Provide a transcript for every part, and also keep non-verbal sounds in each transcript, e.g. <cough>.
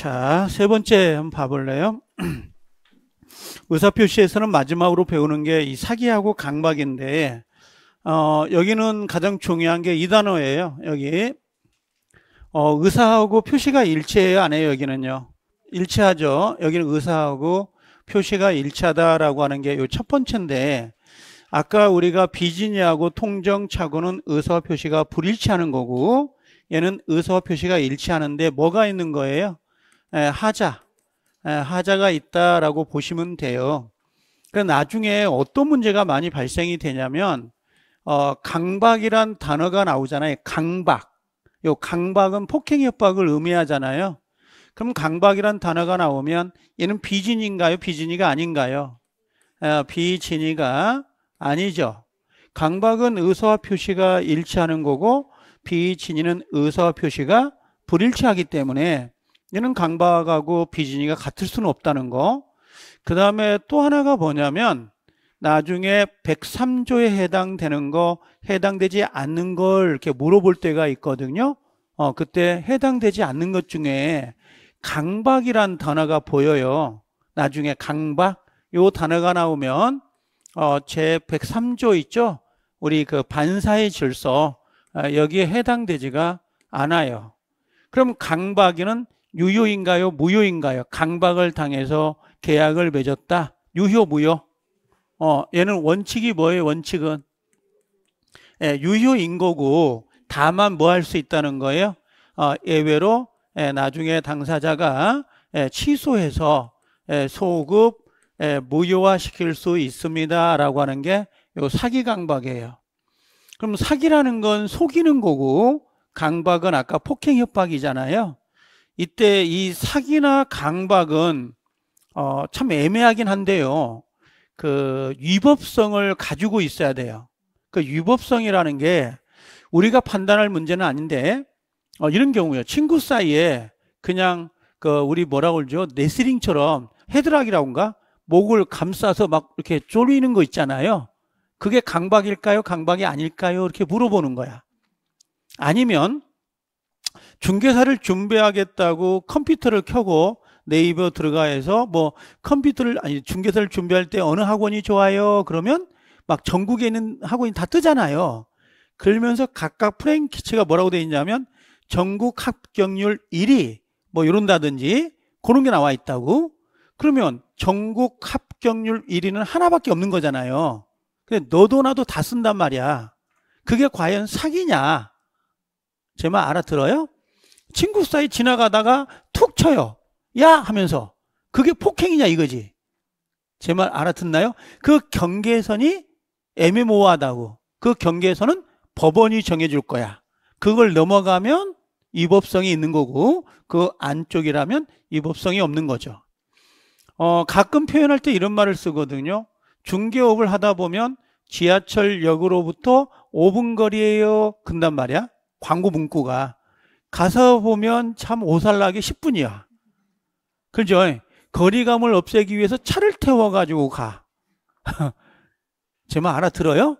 자, 세 번째 한번 봐볼래요? 의사표시에서는 <clears throat> 마지막으로 배우는 게 이 사기하고 강박인데, 어, 여기는 가장 중요한 게 이 단어예요. 여기. 어, 의사하고 표시가 일치해요? 안 해요? 여기는요. 일치하죠. 여기는 의사하고 표시가 일치하다라고 하는 게 요 첫 번째인데, 아까 우리가 비진이하고 통정차고는 의사 표시가 불일치하는 거고, 얘는 의사 표시가 일치하는데 뭐가 있는 거예요? 하자, 하자가 있다라고 보시면 돼요. 그 나중에 어떤 문제가 많이 발생이 되냐면 어, 강박이란 단어가 나오잖아요. 강박. 요 강박은 폭행 협박을 의미하잖아요. 그럼 강박이란 단어가 나오면 얘는 비진인가요? 비진이가 아닌가요? 에, 비진이가 아니죠. 강박은 의사와 표시가 일치하는 거고 비진이는 의사와 표시가 불일치하기 때문에 얘는 강박하고 비진이가 같을 수는 없다는 거. 그 다음에 또 하나가 뭐냐면 나중에 103조에 해당되는 거 해당되지 않는 걸 이렇게 물어볼 때가 있거든요. 어, 그때 해당되지 않는 것 중에 강박이란 단어가 보여요. 나중에 강박 요 단어가 나오면 어, 제 103조 있죠. 우리 그 반사의 질서 아, 여기에 해당되지가 않아요. 그럼 강박이는 유효인가요? 무효인가요? 강박을 당해서 계약을 맺었다. 유효, 무효. 어, 얘는 원칙이 뭐예요? 원칙은 예, 유효인 거고 다만 뭐 할 수 있다는 거예요? 어, 예외로 예, 나중에 당사자가 예, 취소해서 예, 소급 예, 무효화 시킬 수 있습니다라고 하는 게 요 사기 강박이에요. 그럼 사기라는 건 속이는 거고 강박은 아까 폭행 협박이잖아요. 이때 이 사기나 강박은 어, 참 애매하긴 한데요. 그 위법성을 가지고 있어야 돼요. 그 위법성이라는 게 우리가 판단할 문제는 아닌데 어, 이런 경우요. 친구 사이에 그냥 그 우리 뭐라 그러죠? 네스링처럼 헤드락이라고인가? 목을 감싸서 막 이렇게 졸리는 거 있잖아요. 그게 강박일까요? 강박이 아닐까요? 이렇게 물어보는 거야. 아니면 중개사를 준비하겠다고 컴퓨터를 켜고 네이버 들어가서 뭐 컴퓨터를 아니 중개사를 준비할 때 어느 학원이 좋아요 그러면 막 전국에 있는 학원이 다 뜨잖아요 그러면서 각각 프랭키치가 뭐라고 돼 있냐면 전국 합격률 1위 뭐 이런다든지 그런 게 나와 있다고 그러면 전국 합격률 1위는 하나밖에 없는 거잖아요 근데 너도 나도 다 쓴단 말이야 그게 과연 사기냐 제 말 알아들어요? 친구 사이 지나가다가 툭 쳐요. 야! 하면서. 그게 폭행이냐 이거지. 제 말 알아듣나요? 그 경계선이 애매모호하다고. 그 경계선은 법원이 정해줄 거야. 그걸 넘어가면 위법성이 있는 거고 그 안쪽이라면 위법성이 없는 거죠. 어, 가끔 표현할 때 이런 말을 쓰거든요. 중개업을 하다 보면 지하철역으로부터 5분 거리에요 근단 말이야. 광고 문구가. 가서 보면 참 오살나게 10분이야. 그죠? 거리감을 없애기 위해서 차를 태워가지고 가. <laughs> 제 말 알아들어요?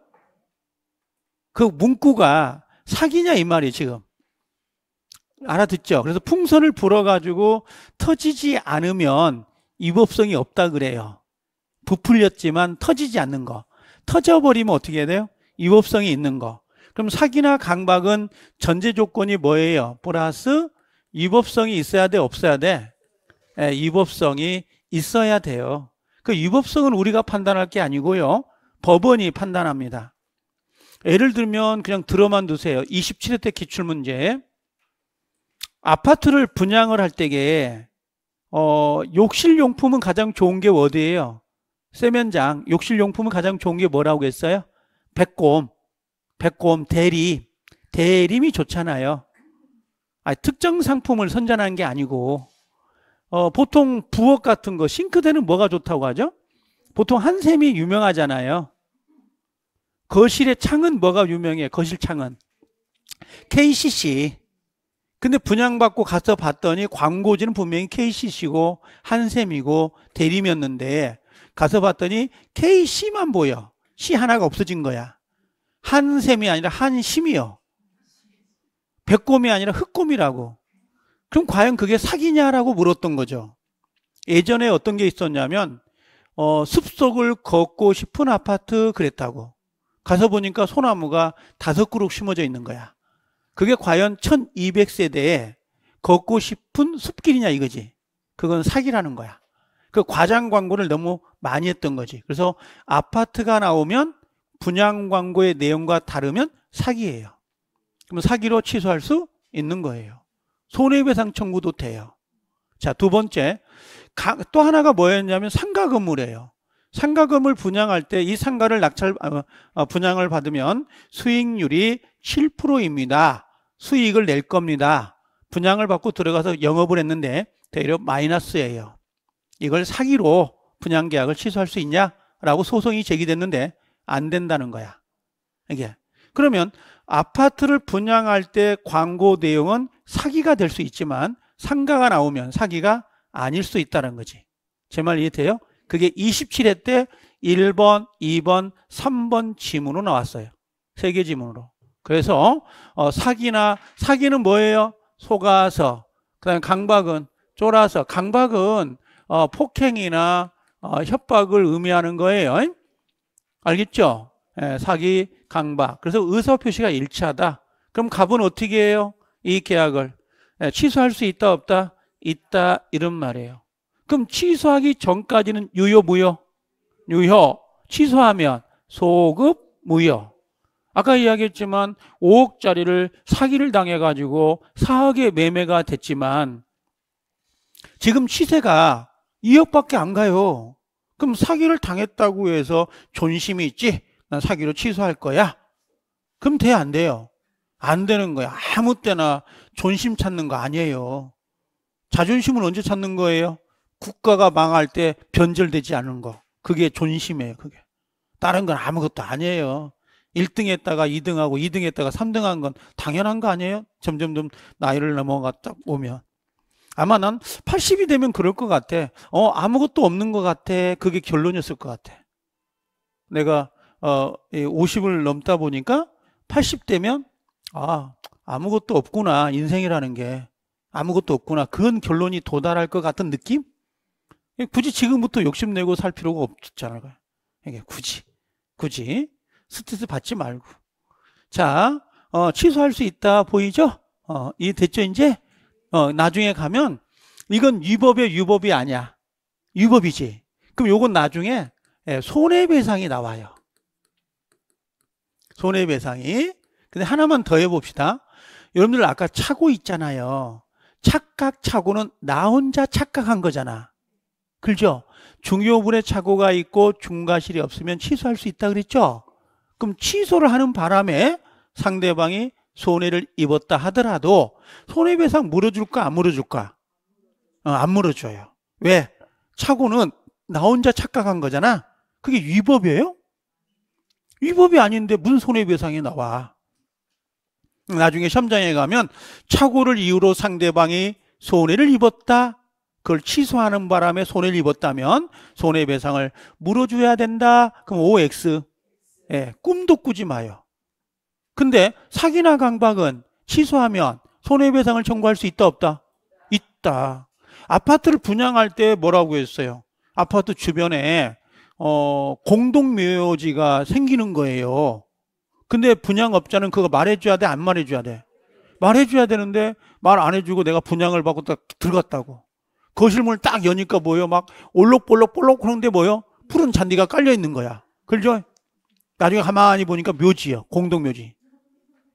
그 문구가 사기냐 이 말이 지금. 알아듣죠? 그래서 풍선을 불어가지고 터지지 않으면 위법성이 없다 그래요. 부풀렸지만 터지지 않는 거. 터져버리면 어떻게 돼요? 위법성이 있는 거. 그럼 사기나 강박은 전제 조건이 뭐예요? 플러스 위법성이 있어야 돼, 없어야 돼? 예, 위법성이 있어야 돼요. 그 위법성은 우리가 판단할 게 아니고요. 법원이 판단합니다. 예를 들면 그냥 들어만 두세요. 27회 때 기출문제. 아파트를 분양을 할 때에 어, 욕실용품은 가장 좋은 게 어디예요? 세면장. 욕실용품은 가장 좋은 게 뭐라고 했어요? 백곰. 백곰, 대리, 대림이 좋잖아요. 아니, 특정 상품을 선전하는 게 아니고 어, 보통 부엌 같은 거 싱크대는 뭐가 좋다고 하죠? 보통 한샘이 유명하잖아요. 거실의 창은 뭐가 유명해? 거실 창은 KCC. 근데 분양받고 가서 봤더니 광고지는 분명히 KCC고 한샘이고 대림이었는데 가서 봤더니 KC만 보여. C 하나가 없어진 거야. 한 셈이 아니라 한 심이요. 백곰이 아니라 흑곰이라고. 그럼 과연 그게 사기냐라고 물었던 거죠. 예전에 어떤 게 있었냐면 어, 숲속을 걷고 싶은 아파트 그랬다고. 가서 보니까 소나무가 다섯 그룹 심어져 있는 거야. 그게 과연 1200세대에 걷고 싶은 숲길이냐 이거지. 그건 사기라는 거야. 그 과장 광고를 너무 많이 했던 거지. 그래서 아파트가 나오면 분양 광고의 내용과 다르면 사기예요. 그럼 사기로 취소할 수 있는 거예요. 손해배상 청구도 돼요. 자, 두 번째. 또 하나가 뭐였냐면 상가 건물이에요. 상가 건물 분양할 때 이 상가를 낙찰 어, 어, 분양을 받으면 수익률이 7%입니다. 수익을 낼 겁니다. 분양을 받고 들어가서 영업을 했는데 대략 마이너스예요. 이걸 사기로 분양 계약을 취소할 수 있냐라고 소송이 제기됐는데 안 된다는 거야. 이게. 그러면 아파트를 분양할 때 광고 내용은 사기가 될 수 있지만 상가가 나오면 사기가 아닐 수 있다는 거지. 제 말 이해돼요? 그게 27회 때 1번, 2번, 3번 지문으로 나왔어요. 세 개 지문으로. 그래서 어, 사기나 사기는 뭐예요? 속아서. 그다음에 강박은 쫄아서. 강박은 어, 폭행이나 어, 협박을 의미하는 거예요. 알겠죠? 예, 사기, 강박. 그래서 의사 표시가 일치하다. 그럼 갑은 어떻게 해요? 이 계약을 예, 취소할 수 있다 없다? 있다 이런 말이에요. 그럼 취소하기 전까지는 유효 무효? 유효. 취소하면 소급 무효. 아까 이야기했지만 5억짜리를 사기를 당해가지고 4억의 매매가 됐지만 지금 시세가 2억밖에 안 가요. 그럼 사기를 당했다고 해서 존심이 있지? 난 사기로 취소할 거야. 그럼 돼, 안 돼요? 안 되는 거야. 아무 때나 존심 찾는 거 아니에요. 자존심을 언제 찾는 거예요? 국가가 망할 때 변절되지 않은 거. 그게 존심이에요, 그게. 다른 건 아무것도 아니에요. 1등 했다가 2등 하고 2등 했다가 3등 한 건 당연한 거 아니에요? 점점점 나이를 넘어갔다 보면 아마 난 80이 되면 그럴 것 같아. 어, 아무것도 없는 것 같아. 그게 결론이었을 것 같아. 내가, 어, 50을 넘다 보니까 80 되면, 아, 아무것도 없구나. 인생이라는 게. 아무것도 없구나. 그건 결론이 도달할 것 같은 느낌? 예, 굳이 지금부터 욕심내고 살 필요가 없잖아요. 이게 굳이. 굳이. 스트레스 받지 말고. 자, 어, 취소할 수 있다. 보이죠? 어, 이 됐죠, 이제? 어, 나중에 가면 이건 위법의 유법이 아니야 위법이지 그럼 요건 나중에 예, 손해배상이 나와요 손해배상이 근데 하나만 더 해봅시다 여러분들 아까 차고 있잖아요 착각 차고는나 혼자 착각한 거잖아 그죠? 중요분의 착오가 있고 중과실이 없으면 취소할 수 있다 그랬죠? 그럼 취소를 하는 바람에 상대방이 손해를 입었다 하더라도 손해배상 물어줄까 안 물어줄까? 어, 안 물어줘요. 왜? 착오는 나 혼자 착각한 거잖아. 그게 위법이에요? 위법이 아닌데 무슨 손해배상이 나와? 나중에 시험장에 가면 착오를 이유로 상대방이 손해를 입었다. 그걸 취소하는 바람에 손해를 입었다면 손해배상을 물어줘야 된다. 그럼 OX. 예, 꿈도 꾸지 마요. 근데 사기나 강박은 취소하면 손해배상을 청구할 수 있다 없다? 있다. 아파트를 분양할 때 뭐라고 했어요? 아파트 주변에 어, 공동묘지가 생기는 거예요. 근데 분양업자는 그거 말해줘야 돼? 안 말해줘야 돼? 말해줘야 되는데 말 안 해주고 내가 분양을 받고 딱 들어갔다고. 거실문을 딱 여니까 뭐예요? 막 올록볼록볼록 그런데 뭐예요? 푸른 잔디가 깔려 있는 거야. 그죠? 나중에 가만히 보니까 묘지요. 공동묘지.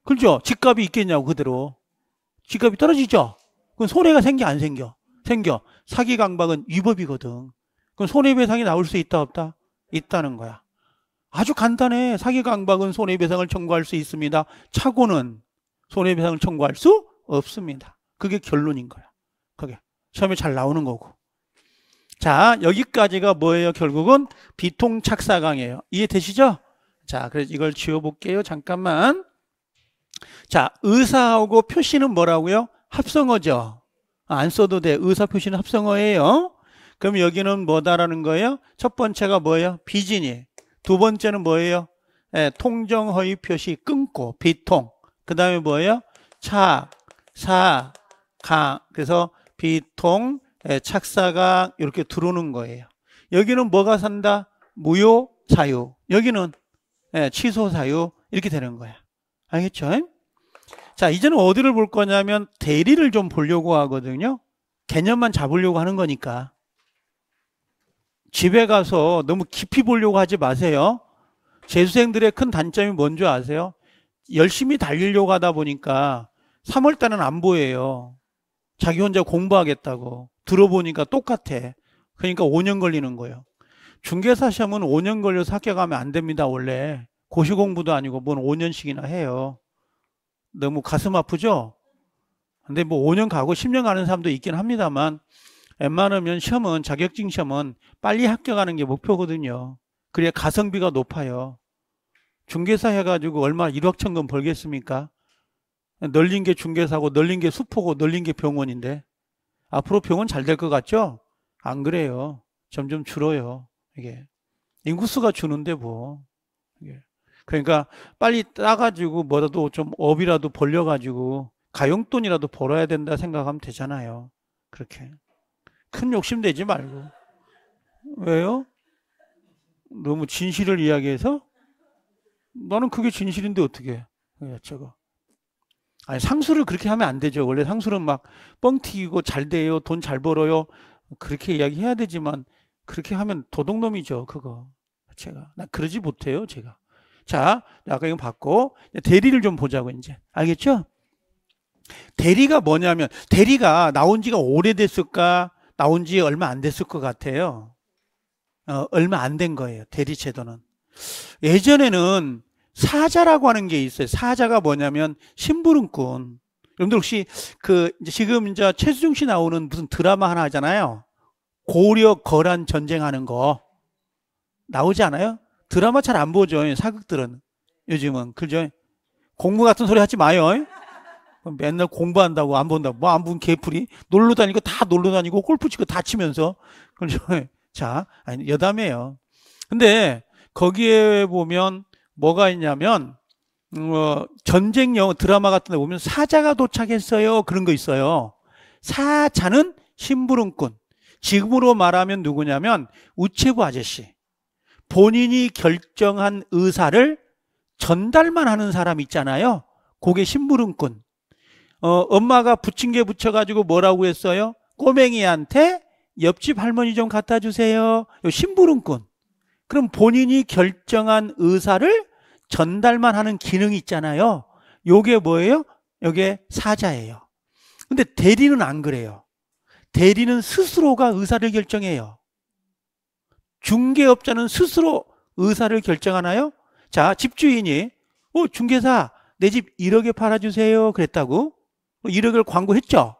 그렇죠? 집값이 있겠냐고 그대로. 집값이 떨어지죠? 그건 손해가 생겨 안 생겨? 생겨. 사기 강박은 위법이거든. 그건 손해배상이 나올 수 있다 없다? 있다는 거야. 아주 간단해. 사기 강박은 손해배상을 청구할 수 있습니다. 착오는 손해배상을 청구할 수 없습니다. 그게 결론인 거야. 그게 처음에잘 나오는 거고. 자, 여기까지가 뭐예요? 결국은 비통착사강이에요. 이해되시죠? 자, 그래서 이걸 지워볼게요. 잠깐만. 자, 의사하고 표시는 뭐라고요? 합성어죠. 안 써도 돼. 의사 표시는 합성어예요. 그럼 여기는 뭐다라는 거예요? 첫 번째가 뭐예요? 비진이. 두 번째는 뭐예요? 예, 통정 허위 표시 끊고 비통. 그다음에 뭐예요? 차, 사, 강. 그래서 비통, 예, 착사가 이렇게 들어오는 거예요. 여기는 뭐가 산다? 무효, 사유. 여기는 예, 취소, 사유 이렇게 되는 거야. 알겠죠? 자, 이제는 어디를 볼 거냐면 대리를 좀 보려고 하거든요. 개념만 잡으려고 하는 거니까. 집에 가서 너무 깊이 보려고 하지 마세요. 재수생들의 큰 단점이 뭔지 아세요? 열심히 달리려고 하다 보니까 3월달은 안 보여요. 자기 혼자 공부하겠다고. 들어보니까 똑같아. 그러니까 5년 걸리는 거예요. 중개사 시험은 5년 걸려서 합격하면 안 됩니다, 원래. 고시공부도 아니고 뭔 5년씩이나 해요. 너무 가슴 아프죠? 근데 뭐 5년 가고 10년 가는 사람도 있긴 합니다만 웬만하면 시험은 자격증 시험은 빨리 합격하는 게 목표거든요. 그래야 가성비가 높아요. 중개사 해가지고 얼마 1억 천금 벌겠습니까? 널린 게 중개사고 널린 게 수포고 널린 게 병원인데 앞으로 병원 잘 될 것 같죠? 안 그래요. 점점 줄어요. 이게 인구수가 주는데 뭐. 그러니까 빨리 따가지고 뭐라도 좀 업이라도 벌려가지고 가용돈이라도 벌어야 된다 생각하면 되잖아요. 그렇게. 큰 욕심 내지 말고. 왜요? 너무 진실을 이야기해서? 나는 그게 진실인데 어떻게 해? 저거. 그 아니, 상수를 그렇게 하면 안 되죠. 원래 상수는 막 뻥튀기고 잘 돼요. 돈 잘 벌어요. 그렇게 이야기해야 되지만 그렇게 하면 도둑놈이죠. 그거. 제가. 나 그러지 못해요. 제가. 자, 아까 이거 봤고 대리를 좀 보자고 이제 알겠죠? 대리가 뭐냐면 대리가 나온 지가 오래됐을까 나온 지 얼마 안 됐을 것 같아요. 어, 얼마 안 된 거예요. 대리 제도는 예전에는 사자라고 하는 게 있어요. 사자가 뭐냐면 심부름꾼. 여러분들 혹시 그 이제 지금 이제 최수종 씨 나오는 무슨 드라마 하나 하잖아요. 고려 거란 전쟁하는 거 나오지 않아요? 드라마 잘 안 보죠. 사극들은. 요즘은. 그죠? 공부 같은 소리 하지 마요. 맨날 공부한다고 안 본다고. 뭐 안 본 개풀이. 놀러 다니고 다 놀러 다니고 골프 치고 다치면서. 그죠? <laughs> 자, 아니, 여담이에요. 근데 거기에 보면 뭐가 있냐면, 어, 전쟁 영화 드라마 같은 데 보면 사자가 도착했어요. 그런 거 있어요. 사자는 심부름꾼. 지금으로 말하면 누구냐면 우체부 아저씨. 본인이 결정한 의사를 전달만 하는 사람 있잖아요. 그게 심부름꾼. 어, 엄마가 부침개 붙여가지고 뭐라고 했어요? 꼬맹이한테 옆집 할머니 좀 갖다 주세요 심부름꾼. 그럼 본인이 결정한 의사를 전달만 하는 기능이 있잖아요. 요게 뭐예요? 요게 사자예요. 근데 대리는 안 그래요. 대리는 스스로가 의사를 결정해요. 중개업자는 스스로 의사를 결정하나요? 자, 집주인이 어, 중개사 내 집 1억에 팔아주세요 그랬다고 1억을 어, 광고했죠.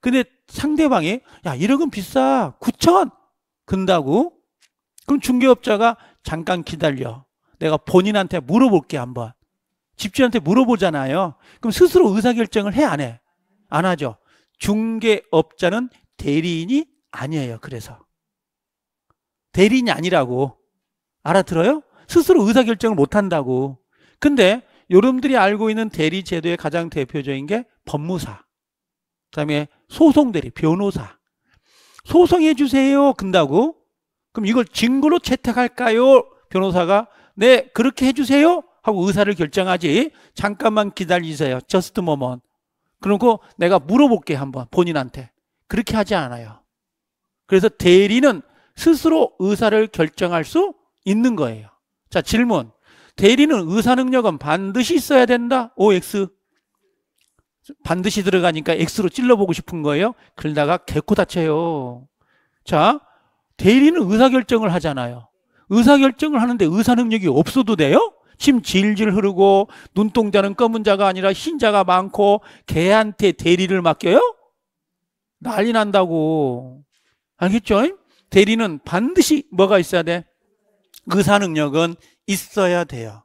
근데 상대방이 야 1억은 비싸 9천 근다고 그럼 중개업자가 잠깐 기다려 내가 본인한테 물어볼게 한번 집주인한테 물어보잖아요. 그럼 스스로 의사결정을 해 안 해? 안 하죠. 중개업자는 대리인이 아니에요. 그래서 대리인이 아니라고. 알아들어요? 스스로 의사결정을 못한다고. 근데 여러분들이 알고 있는 대리 제도의 가장 대표적인 게 법무사. 그다음에 소송대리, 변호사. 소송해 주세요. 근다고. 그럼 이걸 증거로 채택할까요? 변호사가 네, 그렇게 해 주세요. 하고 의사를 결정하지. 잠깐만 기다리세요. 저스트 모먼. 그러고 내가 물어볼게 한번 본인한테. 그렇게 하지 않아요. 그래서 대리는 스스로 의사를 결정할 수 있는 거예요. 자, 질문. 대리는 의사 능력은 반드시 있어야 된다? OX. 반드시 들어가니까 X로 찔러보고 싶은 거예요. 그러다가 개코 다쳐요. 자, 대리는 의사결정을 하잖아요. 의사결정을 하는데 의사 능력이 없어도 돼요? 침 질질 흐르고 눈동자는 검은 자가 아니라 흰 자가 많고 개한테 대리를 맡겨요? 난리 난다고. 알겠죠? 대리는 반드시 뭐가 있어야 돼? 의사 능력은 있어야 돼요.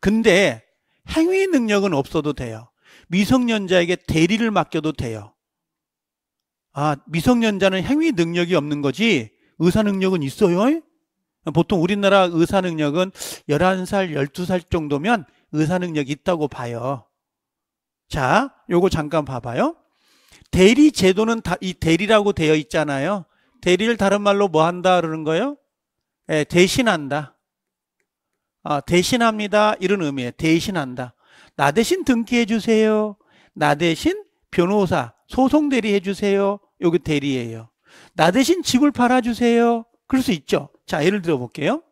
근데 행위 능력은 없어도 돼요. 미성년자에게 대리를 맡겨도 돼요. 아, 미성년자는 행위 능력이 없는 거지 의사 능력은 있어요? 보통 우리나라 의사 능력은 11살, 12살 정도면 의사 능력이 있다고 봐요. 자, 요거 잠깐 봐봐요. 대리 제도는 다 이 대리라고 되어 있잖아요. 대리를 다른 말로 뭐 한다 그러는 거예요? 예, 대신한다. 아, 대신합니다. 이런 의미예요. 대신한다. 나 대신 등기해 주세요. 나 대신 변호사, 소송 대리해 주세요. 여기 대리예요. 나 대신 집을 팔아 주세요. 그럴 수 있죠. 자, 예를 들어 볼게요.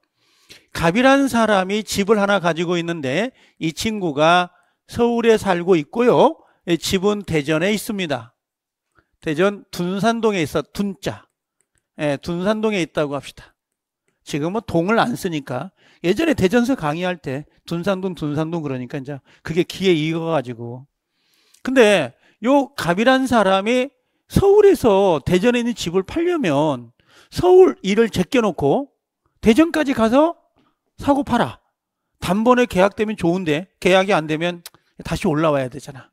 갑이라는 사람이 집을 하나 가지고 있는데 이 친구가 서울에 살고 있고요. 집은 대전에 있습니다. 대전 둔산동에 있어 둔자. 예, 둔산동에 있다고 합시다. 지금은 동을 안 쓰니까 예전에 대전서 강의할 때 둔산동 둔산동 그러니까 이제 그게 기에 익어가지고 근데 요 갑이란 사람이 서울에서 대전에 있는 집을 팔려면 서울 일을 제껴놓고 대전까지 가서 사고 팔아 단번에 계약되면 좋은데 계약이 안 되면 다시 올라와야 되잖아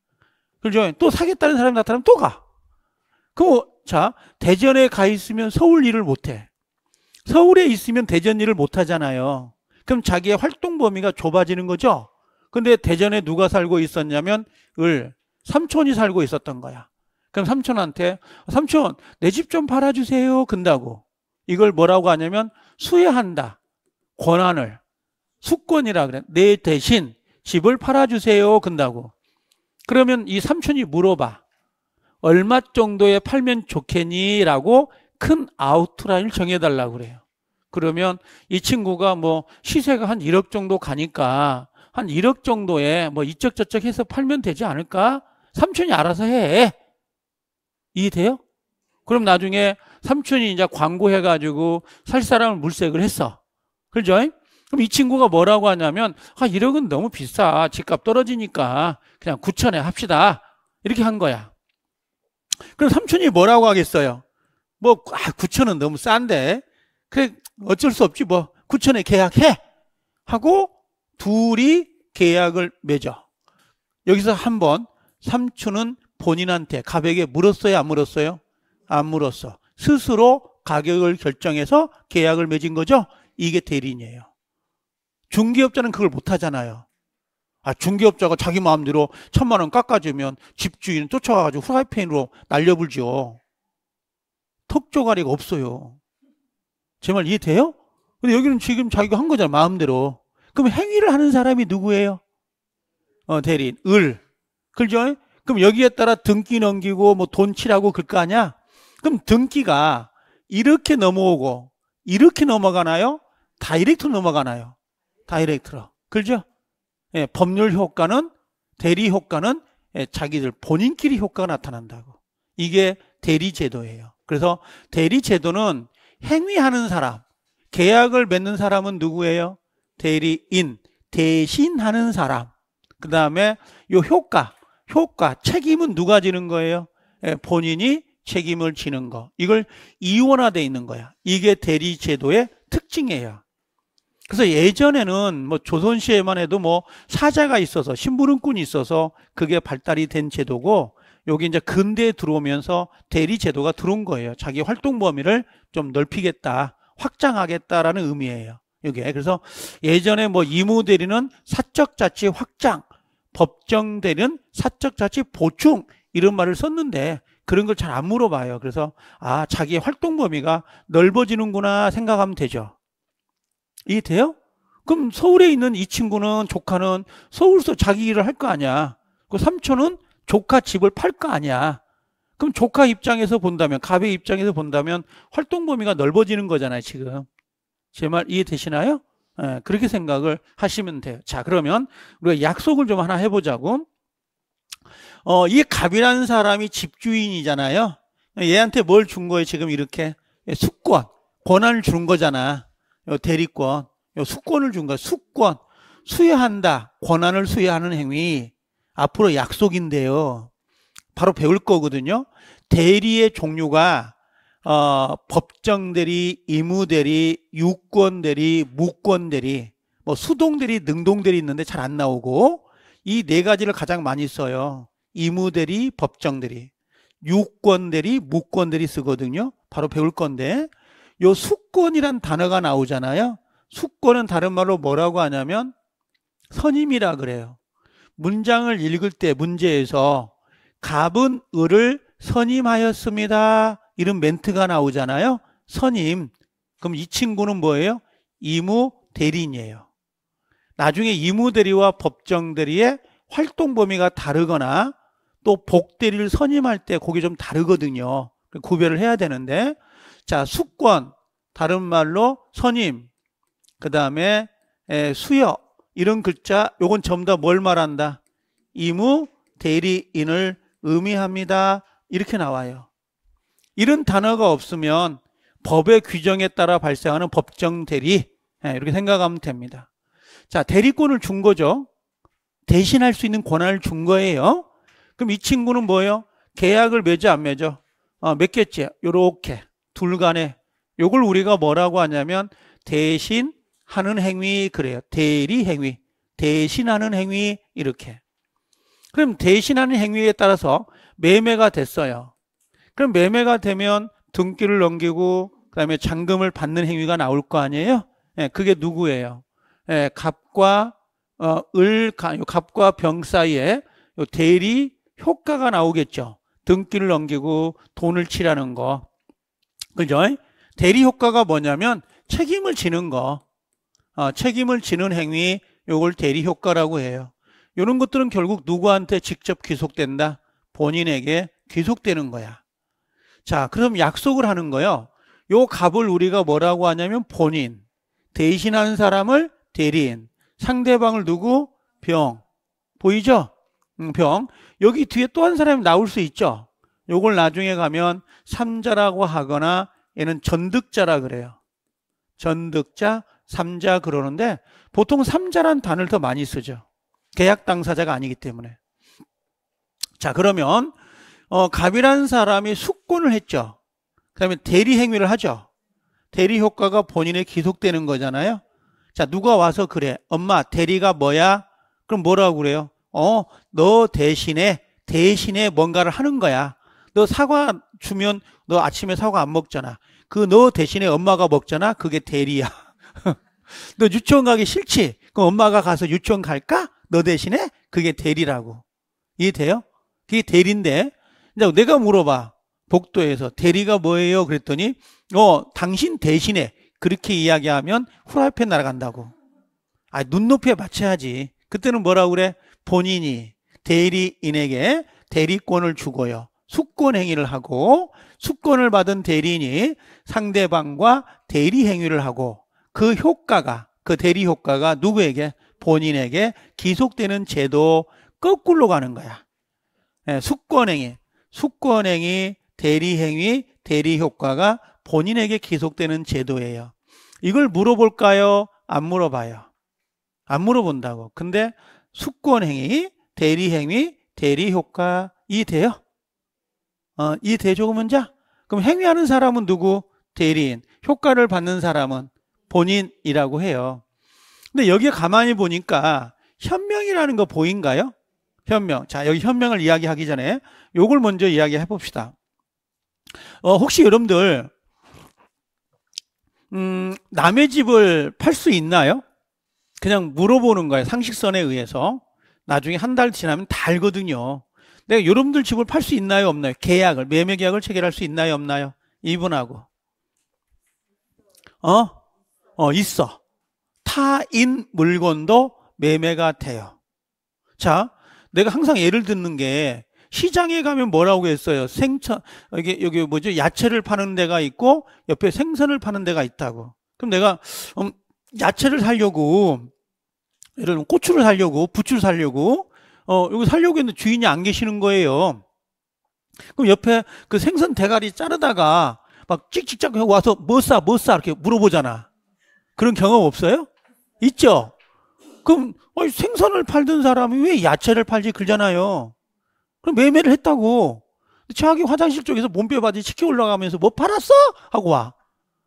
그죠? 또 사겠다는 사람이 나타나면 또가 그, 자, 대전에 가 있으면 서울 일을 못해. 서울에 있으면 대전 일을 못하잖아요. 그럼 자기의 활동 범위가 좁아지는 거죠? 근데 대전에 누가 살고 있었냐면, 을, 삼촌이 살고 있었던 거야. 그럼 삼촌한테, 삼촌, 내 집 좀 팔아주세요. 근다고. 이걸 뭐라고 하냐면, 수혜한다. 권한을. 수권이라 그래. 내 대신 집을 팔아주세요. 근다고. 그러면 이 삼촌이 물어봐. 얼마 정도에 팔면 좋겠니라고 큰 아웃라인을 정해달라고 그래요. 그러면 이 친구가 뭐 시세가 한 1억 정도 가니까 한 1억 정도에 뭐 이쪽 저쪽 해서 팔면 되지 않을까? 삼촌이 알아서 해. 이해돼요? 그럼 나중에 삼촌이 이제 광고해가지고 살 사람을 물색을 했어. 그죠? 그럼 이 친구가 뭐라고 하냐면, 아, 1억은 너무 비싸. 집값 떨어지니까 그냥 9천에 합시다. 이렇게 한 거야. 그럼 삼촌이 뭐라고 하겠어요? 뭐, 아, 9천은 너무 싼데. 그 어쩔 수 없지 뭐. 9천에 계약해! 하고 둘이 계약을 맺어. 여기서 한번 삼촌은 본인한테 가격에 물었어요? 안 물었어요? 안 물었어. 스스로 가격을 결정해서 계약을 맺은 거죠? 이게 대리인이에요. 중개업자는 그걸 못하잖아요. 아, 중개업자가 자기 마음대로 천만 원 깎아주면 집주인은 쫓아가가지고 후라이팬으로 날려불죠. 턱조가리가 없어요. 제 말 이해돼요? 근데 여기는 지금 자기가 한 거잖아, 마음대로. 그럼 행위를 하는 사람이 누구예요? 어, 대리인. 을. 그죠? 그럼 여기에 따라 등기 넘기고 뭐 돈치라고 그럴 거 아니야? 그럼 등기가 이렇게 넘어오고 이렇게 넘어가나요? 다이렉트로 넘어가나요? 다이렉트로. 그죠? 예, 법률 효과는 대리 효과는 예, 자기들 본인끼리 효과가 나타난다고. 이게 대리 제도예요. 그래서 대리 제도는 행위하는 사람, 계약을 맺는 사람은 누구예요? 대리인, 대신하는 사람. 그 다음에 요 효과, 효과, 책임은 누가 지는 거예요? 예, 본인이 책임을 지는 거. 이걸 이원화돼 있는 거야. 이게 대리 제도의 특징이에요. 그래서 예전에는 뭐 조선시에만 해도 뭐 사자가 있어서 심부름꾼이 있어서 그게 발달이 된 제도고 여기 이제 근대에 들어오면서 대리 제도가 들어온 거예요. 자기 활동 범위를 좀 넓히겠다, 확장하겠다라는 의미예요. 이게 그래서 예전에 뭐 이무 대리는 사적 자치 확장, 법정 대리는 사적 자치 보충 이런 말을 썼는데 그런 걸 잘 안 물어봐요. 그래서 아자기 활동 범위가 넓어지는구나 생각하면 되죠. 이해돼요? 그럼 서울에 있는 이 친구는 조카는 서울서 자기 일을 할 거 아니야. 그 삼촌은 조카 집을 팔 거 아니야. 그럼 조카 입장에서 본다면 가의 입장에서 본다면 활동 범위가 넓어지는 거잖아요 지금 제 말 이해되시나요? 네, 그렇게 생각을 하시면 돼요 자 그러면 우리가 약속을 좀 하나 해보자고 어, 이 갑이라는 사람이 집주인이잖아요 얘한테 뭘 준 거예요 지금 이렇게 예, 숙권 권한을 준 거잖아 대리권, 수권을 준 거야. 수권, 수여한다 권한을 수여하는 행위 앞으로 약속인데요. 바로 배울 거거든요. 대리의 종류가 어, 법정 대리, 의무 대리, 유권 대리, 무권 대리, 뭐 수동 대리, 능동 대리 있는데 잘 안 나오고 이 네 가지를 가장 많이 써요. 의무 대리, 법정 대리, 유권 대리, 무권 대리 쓰거든요. 바로 배울 건데 요 수권이란 단어가 나오잖아요. 수권은 다른 말로 뭐라고 하냐면 선임이라 그래요. 문장을 읽을 때 문제에서 갑은 을을 선임하였습니다. 이런 멘트가 나오잖아요. 선임. 그럼 이 친구는 뭐예요? 이무 대리인이에요. 나중에 이무 대리와 법정 대리의 활동 범위가 다르거나 또 복대리를 선임할 때 그게 좀 다르거든요. 구별을 해야 되는데 자, 수권, 다른 말로 선임, 그 다음에 수여, 이런 글자, 요건 전부 다 뭘 말한다? 이무 대리인을 의미합니다. 이렇게 나와요. 이런 단어가 없으면 법의 규정에 따라 발생하는 법정 대리, 예, 이렇게 생각하면 됩니다. 자, 대리권을 준 거죠. 대신할 수 있는 권한을 준 거예요. 그럼 이 친구는 뭐예요? 계약을 맺어 안 맺어? 어, 맺겠지. 요렇게. 둘간에 요걸 우리가 뭐라고 하냐면 대신 하는 행위 그래요. 대리 행위. 대신하는 행위 이렇게. 그럼 대신하는 행위에 따라서 매매가 됐어요. 그럼 매매가 되면 등기를 넘기고 그다음에 잔금을 받는 행위가 나올 거 아니에요? 예, 그게 누구예요? 예, 갑과 어, 을, 갑과 병 사이에 요 대리 효과가 나오겠죠. 등기를 넘기고 돈을 치라는 거. 그죠? 대리 효과가 뭐냐면 책임을 지는 거. 아, 책임을 지는 행위, 요걸 대리 효과라고 해요. 요런 것들은 결국 누구한테 직접 귀속된다? 본인에게 귀속되는 거야. 자, 그럼 약속을 하는 거요. 요 값을 우리가 뭐라고 하냐면 본인, 대신한 사람을 대리인, 상대방을 누구? 병. 보이죠? 음, 병. 여기 뒤에 또 한 사람이 나올 수 있죠? 요걸 나중에 가면 삼자라고 하거나 얘는 전득자라 그래요. 전득자, 삼자 그러는데 보통 삼자란 단을더 많이 쓰죠. 계약 당사자가 아니기 때문에. 자 그러면 어, 갑이란 사람이 숙권을 했죠. 그 다음에 대리 행위를 하죠. 대리 효과가 본인에 기속되는 거잖아요. 자 누가 와서 그래. 엄마 대리가 뭐야? 그럼 뭐라고 그래요? 어, 너 대신에 대신에 뭔가를 하는 거야. 너 사과 주면 너 아침에 사과 안 먹잖아. 그 너 대신에 엄마가 먹잖아. 그게 대리야. <laughs> 너 유치원 가기 싫지? 그럼 엄마가 가서 유치원 갈까? 너 대신에? 그게 대리라고. 이해돼요? 그게 대리인데. 이제 내가 물어봐. 복도에서 대리가 뭐예요? 그랬더니 어 당신 대신에 그렇게 이야기하면 후라이팬 날아간다고. 아 눈높이에 맞춰야지. 그때는 뭐라 그래? 본인이 대리인에게 대리권을 주고요. 수권 행위를 하고 수권을 받은 대리인이 상대방과 대리 행위를 하고 그 효과가 그 대리 효과가 누구에게 본인에게 기속되는 제도 거꾸로 가는 거야. 예, 수권 행위, 수권 행위, 대리 행위, 대리 효과가 본인에게 기속되는 제도예요. 이걸 물어볼까요? 안 물어봐요. 안 물어본다고. 근데 수권 행위, 대리 행위, 대리 효과 이 돼요. 어, 이 대조금은자? 그럼 행위하는 사람은 누구? 대리인. 효과를 받는 사람은 본인이라고 해요. 근데 여기에 가만히 보니까 현명이라는 거 보인가요? 현명. 자, 여기 현명을 이야기하기 전에 요걸 먼저 이야기해 봅시다. 어, 혹시 여러분들 음, 남의 집을 팔 수 있나요? 그냥 물어보는 거예요. 상식선에 의해서. 나중에 한 달 지나면 다 알거든요. 내가 여러분들 집을 팔 수 있나요 없나요? 계약을 매매 계약을 체결할 수 있나요 없나요? 이분하고 어? 어 있어 타인 물건도 매매가 돼요 자 내가 항상 예를 듣는 게 시장에 가면 뭐라고 했어요? 생선 여기 여기 뭐죠? 야채를 파는 데가 있고 옆에 생선을 파는 데가 있다고 그럼 내가 음, 야채를 살려고 예를 들면 고추를 살려고 부추를 살려고 어, 여기 살려고 했는데 주인이 안 계시는 거예요. 그럼 옆에 그 생선 대가리 자르다가 막 찍찍짝 고 와서 뭐 싸, 뭐 싸, 이렇게 물어보잖아. 그런 경험 없어요? 있죠? 그럼 생선을 팔던 사람이 왜 야채를 팔지 그러잖아요. 그럼 매매를 했다고. 자기 화장실 쪽에서 몸빼 바지 치켜 올라가면서 뭐 팔았어? 하고 와.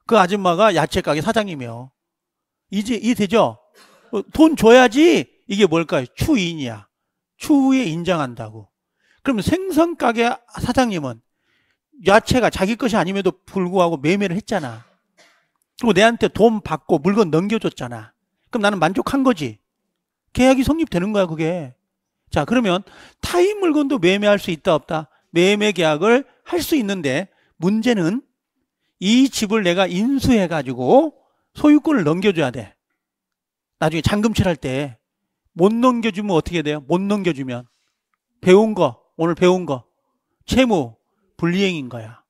그 아줌마가 야채 가게 사장이며 이제 이해되죠? 어, 돈 줘야지 이게 뭘까요? 추인이야. 추후에 인정한다고. 그럼 생선 가게 사장님은 야채가 자기 것이 아님에도 불구하고 매매를 했잖아. 그리고 내한테 돈 받고 물건 넘겨줬잖아. 그럼 나는 만족한 거지. 계약이 성립되는 거야, 그게. 자, 그러면 타인 물건도 매매할 수 있다 없다. 매매 계약을 할 수 있는데 문제는 이 집을 내가 인수해 가지고 소유권을 넘겨줘야 돼. 나중에 잔금칠할 때못 넘겨주면 어떻게 돼요? 못 넘겨주면 배운 거 오늘 배운 거 채무 불이행인 거야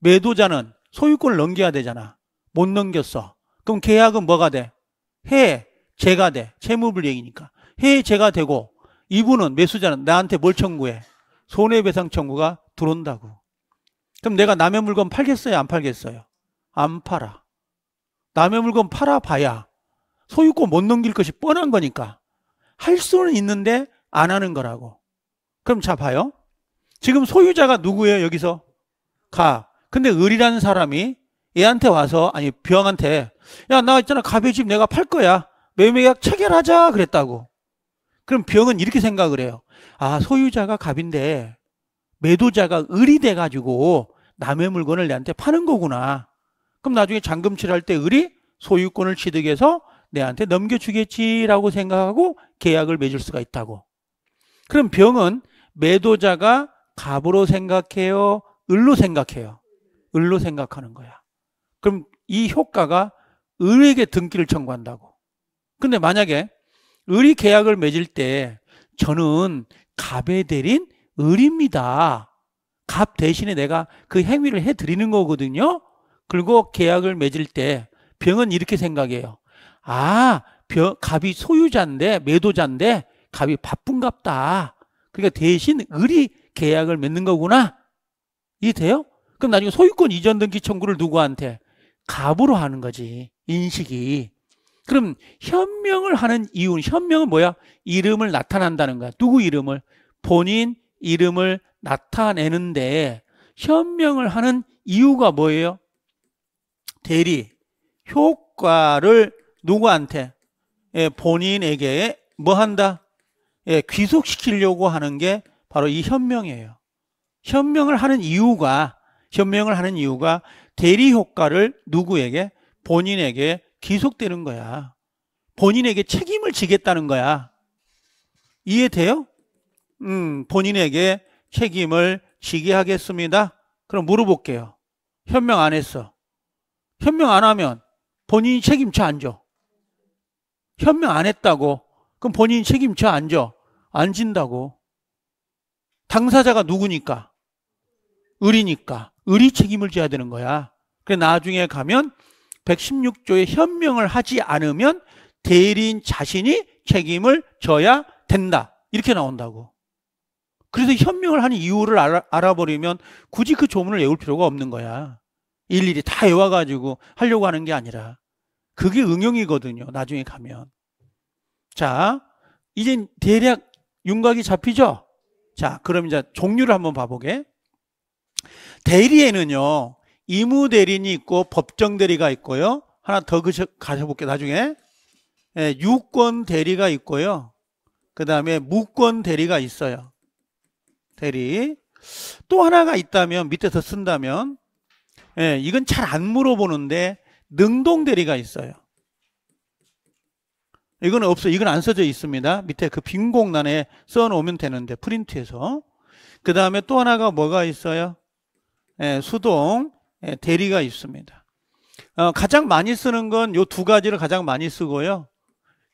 매도자는 소유권을 넘겨야 되잖아 못 넘겼어 그럼 계약은 뭐가 돼? 해 제가 돼 채무불이행이니까 해 제가 되고 이분은 매수자는 나한테 뭘 청구해? 손해배상 청구가 들어온다고 그럼 내가 남의 물건 팔겠어요 안 팔겠어요? 안 팔아 남의 물건 팔아봐야 소유권 못 넘길 것이 뻔한 거니까 할 수는 있는데 안 하는 거라고. 그럼 자 봐요. 지금 소유자가 누구예요 여기서? 가. 근데 을이라는 사람이 얘한테 와서 아니 병한테 야 나 있잖아 갑의 집 내가 팔 거야. 매매계약 체결하자 그랬다고. 그럼 병은 이렇게 생각을 해요. 아 소유자가 갑인데 매도자가 을이 돼가지고 남의 물건을 내한테 파는 거구나. 그럼 나중에 잔금칠 할때 을이 소유권을 취득해서 내한테 넘겨주겠지라고 생각하고 계약을 맺을 수가 있다고. 그럼 병은 매도자가 갑으로 생각해요? 을로 생각해요? 을로 생각하는 거야. 그럼 이 효과가 을에게 등기를 청구한다고. 근데 만약에 을이 계약을 맺을 때 저는 갑에 대린 을입니다. 갑 대신에 내가 그 행위를 해드리는 거거든요. 그리고 계약을 맺을 때 병은 이렇게 생각해요. 아, 갑이 소유자인데 매도자인데 갑이 바쁜갑다. 그러니까 대신 을이 계약을 맺는 거구나. 이해 돼요? 그럼 나중에 소유권 이전 등기 청구를 누구한테? 갑으로 하는 거지. 인식이. 그럼 현명을 하는 이유는 현명은 뭐야? 이름을 나타난다는 거야. 누구 이름을? 본인 이름을 나타내는데 현명을 하는 이유가 뭐예요? 대리 효과를 누구한테? 예, 본인에게 뭐 한다? 예, 귀속시키려고 하는 게 바로 이 현명이에요. 현명을 하는 이유가 현명을 하는 이유가 대리 효과를 누구에게 본인에게 귀속되는 거야. 본인에게 책임을 지겠다는 거야. 이해돼요? 음, 본인에게 책임을 지게 하겠습니다. 그럼 물어볼게요. 현명 안 했어. 현명 안 하면 본인이 책임져 안 줘. 현명 안 했다고 그럼 본인 책임져 안 져? 안 진다고 당사자가 누구니까? 을이니까 을이 책임을 져야 되는 거야 그래 나중에 가면 1 1 6조에 현명을 하지 않으면 대리인 자신이 책임을 져야 된다 이렇게 나온다고 그래서 현명을 하는 이유를 알아, 알아, 버리면 굳이 그 조문을 외울 필요가 없는 거야 일일이 다 외워가지고 하려고 하는 게 아니라 그게 응용이거든요. 나중에 가면. 자, 이제 대략 윤곽이 잡히죠? 자, 그럼 이제 종류를 한번 봐보게. 대리에는요, 이무대리인이 있고 법정대리가 있고요. 하나 더 가져볼게요. 나중에. 예, 유권대리가 있고요. 그 다음에 무권대리가 있어요. 대리. 또 하나가 있다면, 밑에 서 쓴다면, 예, 이건 잘 안 물어보는데 능동대리가 있어요. 이건 없어. 이건 안 써져 있습니다. 밑에 그 빈 공란에 써 놓으면 되는데 프린트에서. 그 다음에 또 하나가 뭐가 있어요? 예, 수동 예, 대리가 있습니다. 어, 가장 많이 쓰는 건 요 두 가지를 가장 많이 쓰고요.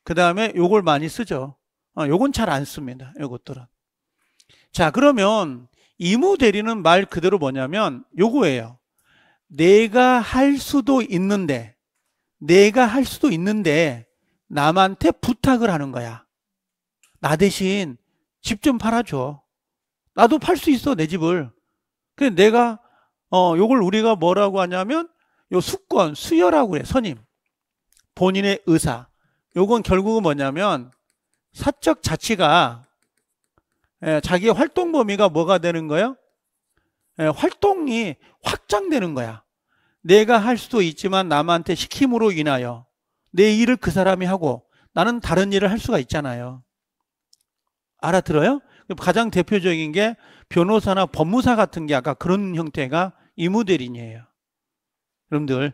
그 다음에 요걸 많이 쓰죠. 어, 요건 잘 안 씁니다. 요것들은. 자, 그러면 이무 대리는 말 그대로 뭐냐면 요거예요. 내가 할 수도 있는데, 내가 할 수도 있는데, 남한테 부탁을 하는 거야. 나 대신 집 좀 팔아줘. 나도 팔 수 있어, 내 집을. 근데 내가, 어, 요걸 우리가 뭐라고 하냐면, 요 수권, 수여라고 그래, 선임. 본인의 의사. 요건 결국은 뭐냐면, 사적 자치가, 예, 자기의 활동 범위가 뭐가 되는 거예요? 예, 활동이 확장되는 거야. 내가 할 수도 있지만 남한테 시킴으로 인하여 내 일을 그 사람이 하고 나는 다른 일을 할 수가 있잖아요. 알아들어요? 가장 대표적인 게 변호사나 법무사 같은 게 아까 그런 형태가 이모델인이에요. 여러분들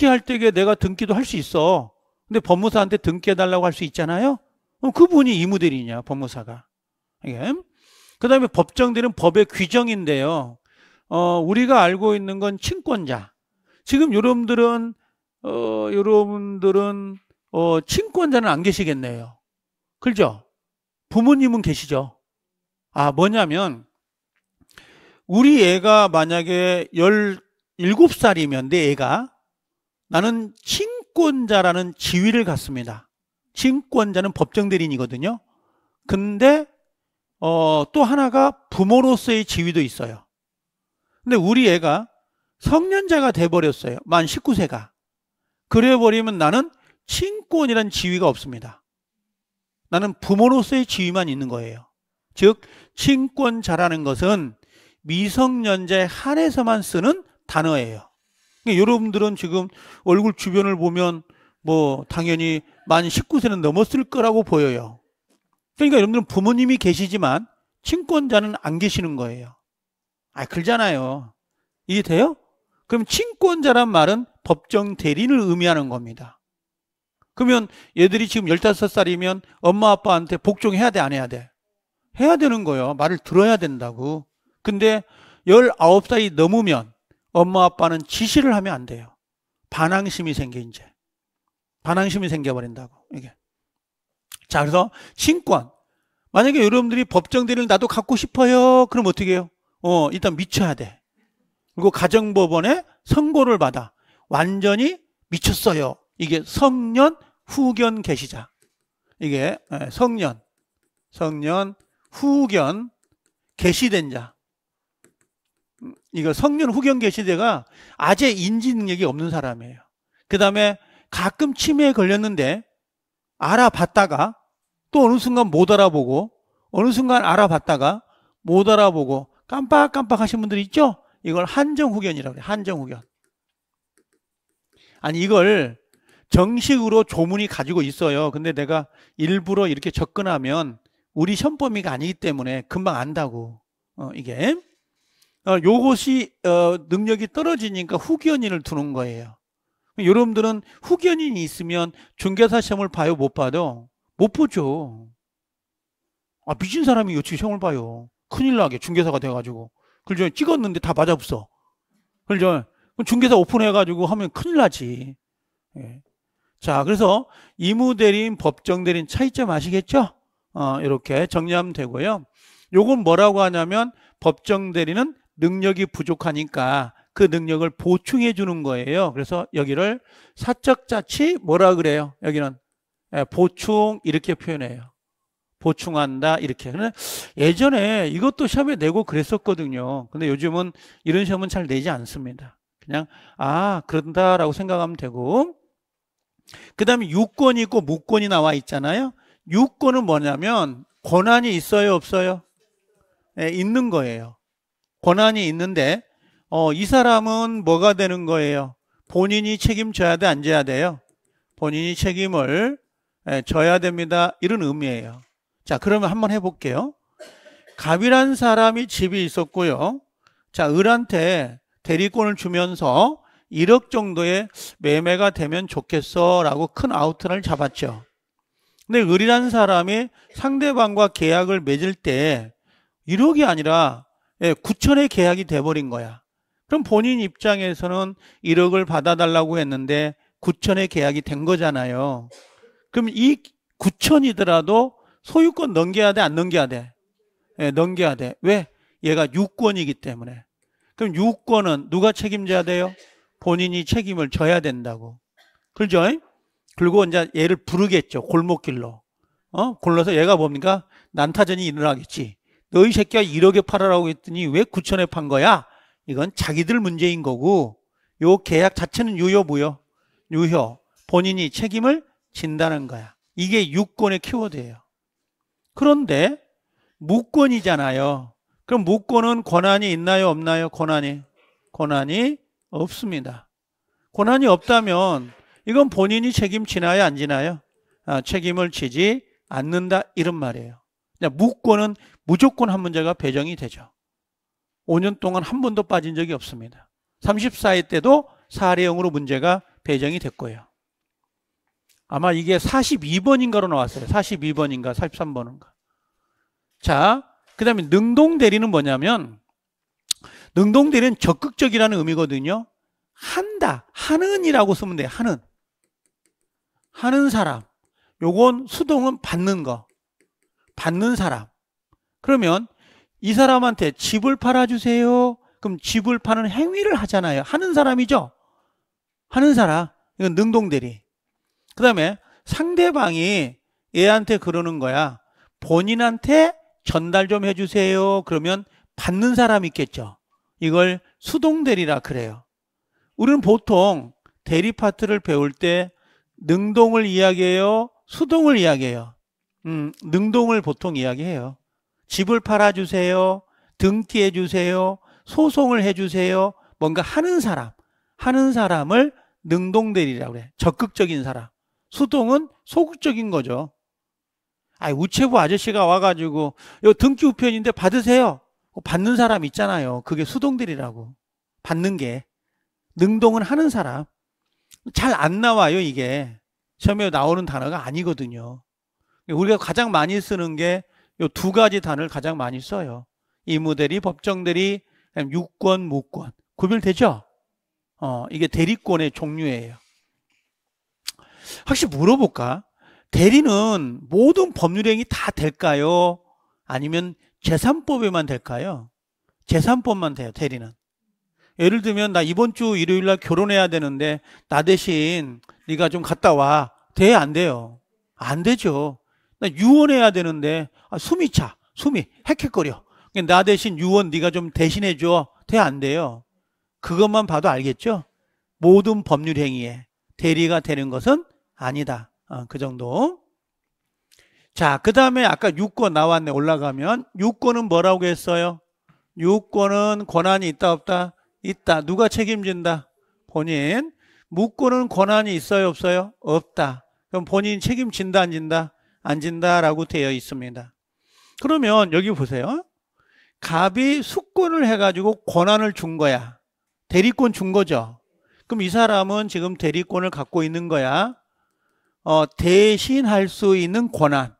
등기할 때에 내가 등기도 할 수 있어. 근데 법무사한테 등기해달라고 할 수 있잖아요. 그럼 그분이 이무대리냐 법무사가. 예? 그 다음에 법정들은 법의 규정인데요. 어, 우리가 알고 있는 건 친권자. 지금 여러분들은 어, 여러분들은 어, 친권자는 안 계시겠네요. 그죠? 부모님은 계시죠. 아, 뭐냐면 우리 애가 만약에 17살이면 내 애가 나는 친권자라는 지위를 갖습니다. 친권자는 법정 대리인이거든요. 근데 어, 또 하나가 부모로서의 지위도 있어요. 근데 우리 애가 성년자가 돼버렸어요. 만 19세가. 그래버리면 나는 친권이란 지위가 없습니다. 나는 부모로서의 지위만 있는 거예요. 즉, 친권자라는 것은 미성년자에 한해서만 쓰는 단어예요. 그러니까 여러분들은 지금 얼굴 주변을 보면 뭐 당연히 만 19세는 넘었을 거라고 보여요. 그러니까 여러분들은 부모님이 계시지만 친권자는 안 계시는 거예요. 아, 글잖아요. 이해돼요? 그럼 친권자란 말은 법정 대리를 의미하는 겁니다. 그러면 얘들이 지금 15살이면 엄마 아빠한테 복종해야 돼, 안 해야 돼? 해야 되는 거예요. 말을 들어야 된다고. 근데 19살이 넘으면 엄마 아빠는 지시를 하면 안 돼요. 반항심이 생겨, 이제. 반항심이 생겨버린다고, 이게. 자, 그래서 친권. 만약에 여러분들이 법정 대리를 나도 갖고 싶어요. 그럼 어떻게 해요? 어, 일단 미쳐야 돼. 그리고 가정법원에 선고를 받아. 완전히 미쳤어요. 이게 성년 후견 개시자. 이게 예, 성년, 성년 후견 개시된 자. 음, 이거 성년 후견 개시대가 아재 인지 능력이 없는 사람이에요. 그 다음에 가끔 치매에 걸렸는데 알아봤다가 또 어느 순간 못 알아보고 어느 순간 알아봤다가 못 알아보고 깜빡깜빡 하신 분들 있죠? 이걸 한정후견이라고 해요. 한정후견. 아니 이걸 정식으로 조문이 가지고 있어요. 근데 내가 일부러 이렇게 접근하면 우리 현범위가 아니기 때문에 금방 안다고. 어, 이게 어, 요것이 어, 능력이 떨어지니까 후견인을 두는 거예요. 여러분들은 후견인이 있으면 중개사 시험을 봐요, 못 봐도 못 보죠. 아 미친 사람이 요지 시험을 봐요. 큰일 나게 중개사가 돼가지고 그걸 저 찍었는데 다 맞아 없어. 그걸 저 중개사 오픈해가지고 하면 큰일 나지. 예. 자, 그래서 이무대리인, 법정대리인 차이점 아시겠죠? 어, 이렇게 정리하면 되고요. 요건 뭐라고 하냐면 법정대리는 능력이 부족하니까 그 능력을 보충해 주는 거예요. 그래서 여기를 사적 자치 뭐라 그래요? 여기는 예, 보충 이렇게 표현해요. 보충한다 이렇게 근는 예전에 이것도 시험에 내고 그랬었거든요 근데 요즘은 이런 시험은 잘 내지 않습니다 그냥 아 그런다라고 생각하면 되고 그 다음에 유권 있고 무권이 나와 있잖아요 유권은 뭐냐면 권한이 있어요 없어요? 네, 있는 거예요 권한이 있는데 어, 이 사람은 뭐가 되는 거예요? 본인이 책임져야 돼안 져야 돼요? 본인이 책임을 예, 져야 됩니다 이런 의미예요 자, 그러면 한번 해볼게요. 갑이란 사람이 집이 있었고요. 자, 을한테 대리권을 주면서 1억 정도의 매매가 되면 좋겠어 라고 큰 아웃을 잡았죠. 근데 을이란 사람이 상대방과 계약을 맺을 때 1억이 아니라 9천의 예, 계약이 돼버린 거야. 그럼 본인 입장에서는 1억을 받아달라고 했는데 9천의 계약이 된 거잖아요. 그럼 이 9천이더라도 소유권 넘겨야 돼? 안 넘겨야 돼? 네, 넘겨야 돼. 왜? 얘가 유권이기 때문에. 그럼 유권은 누가 책임져야 돼요? 본인이 책임을 져야 된다고. 그죠? 그리고 이제 얘를 부르겠죠. 골목길로. 어? 골라서 얘가 뭡니까? 난타전이 일어나겠지. 너희 새끼가 1억에 팔아라고 했더니 왜 9천에 판 거야? 이건 자기들 문제인 거고 요 계약 자체는 유효무효. 유효. 본인이 책임을 진다는 거야. 이게 유권의 키워드예요. 그런데 무권이잖아요. 그럼 무권은 권한이 있나요? 없나요? 권한이. 권한이 없습니다. 권한이 없다면 이건 본인이 책임지나요? 안 지나요? 아, 책임을 지지 않는다. 이런 말이에요. 무권은 무조건 한 문제가 배정이 되죠. 5년 동안 한 번도 빠진 적이 없습니다. 34회 때도 사례형으로 문제가 배정이 됐고요. 아마 이게 42번인가로 나왔어요. 42번인가 43번인가. 자, 그 다음에 능동대리는 뭐냐면 능동대리는 적극적이라는 의미거든요. 한다, 하는이라고 쓰면 돼요. 하는. 하는 사람. 요건 수동은 받는 거. 받는 사람. 그러면 이 사람한테 집을 팔아주세요. 그럼 집을 파는 행위를 하잖아요. 하는 사람이죠. 하는 사람. 이건 능동대리. 그 다음에 상대방이 얘한테 그러는 거야. 본인한테 전달 좀 해주세요. 그러면 받는 사람이 있겠죠. 이걸 수동대리라 그래요. 우리는 보통 대리 파트를 배울 때 능동을 이야기해요. 수동을 이야기해요. 음, 능동을 보통 이야기해요. 집을 팔아주세요. 등기해주세요. 소송을 해주세요. 뭔가 하는 사람, 하는 사람을 능동대리라고 그래. 적극적인 사람. 수동은 소극적인 거죠. 아, 이 우체부 아저씨가 와가지고 이거 등기 우편인데 받으세요. 어, 받는 사람 있잖아요. 그게 수동들이라고. 받는 게 능동은 하는 사람. 잘 안 나와요 이게 처음에 나오는 단어가 아니거든요. 우리가 가장 많이 쓰는 게 이 두 가지 단어를 가장 많이 써요. 이무대리, 법정대리, 유권, 무권 구별되죠? 어, 이게 대리권의 종류예요. 혹시 물어볼까? 대리는 모든 법률행위 다 될까요? 아니면 재산법에만 될까요? 재산법만 돼요, 대리는. 예를 들면 나 이번 주 일요일 날 결혼해야 되는데 나 대신 네가 좀 갔다 와. 돼? 안 돼요? 안 되죠. 나 유언해야 되는데 아, 숨이 차. 숨이 헥헥거려. 그러니까 나 대신 유언 네가 좀 대신해 줘. 돼? 안 돼요? 그것만 봐도 알겠죠? 모든 법률 행위에 대리가 되는 것은 아니다. 어, 그 정도. 자, 그 다음에 아까 6권 나왔네. 올라가면. 6권은 뭐라고 했어요? 6권은 권한이 있다 없다? 있다. 누가 책임진다? 본인. 무권은 권한이 있어요 없어요? 없다. 그럼 본인 책임진다 안 진다? 안 진다라고 되어 있습니다. 그러면 여기 보세요. 갑이 수권을 해가지고 권한을 준 거야. 대리권 준 거죠. 그럼 이 사람은 지금 대리권을 갖고 있는 거야. 어, 대신할 수 있는 권한.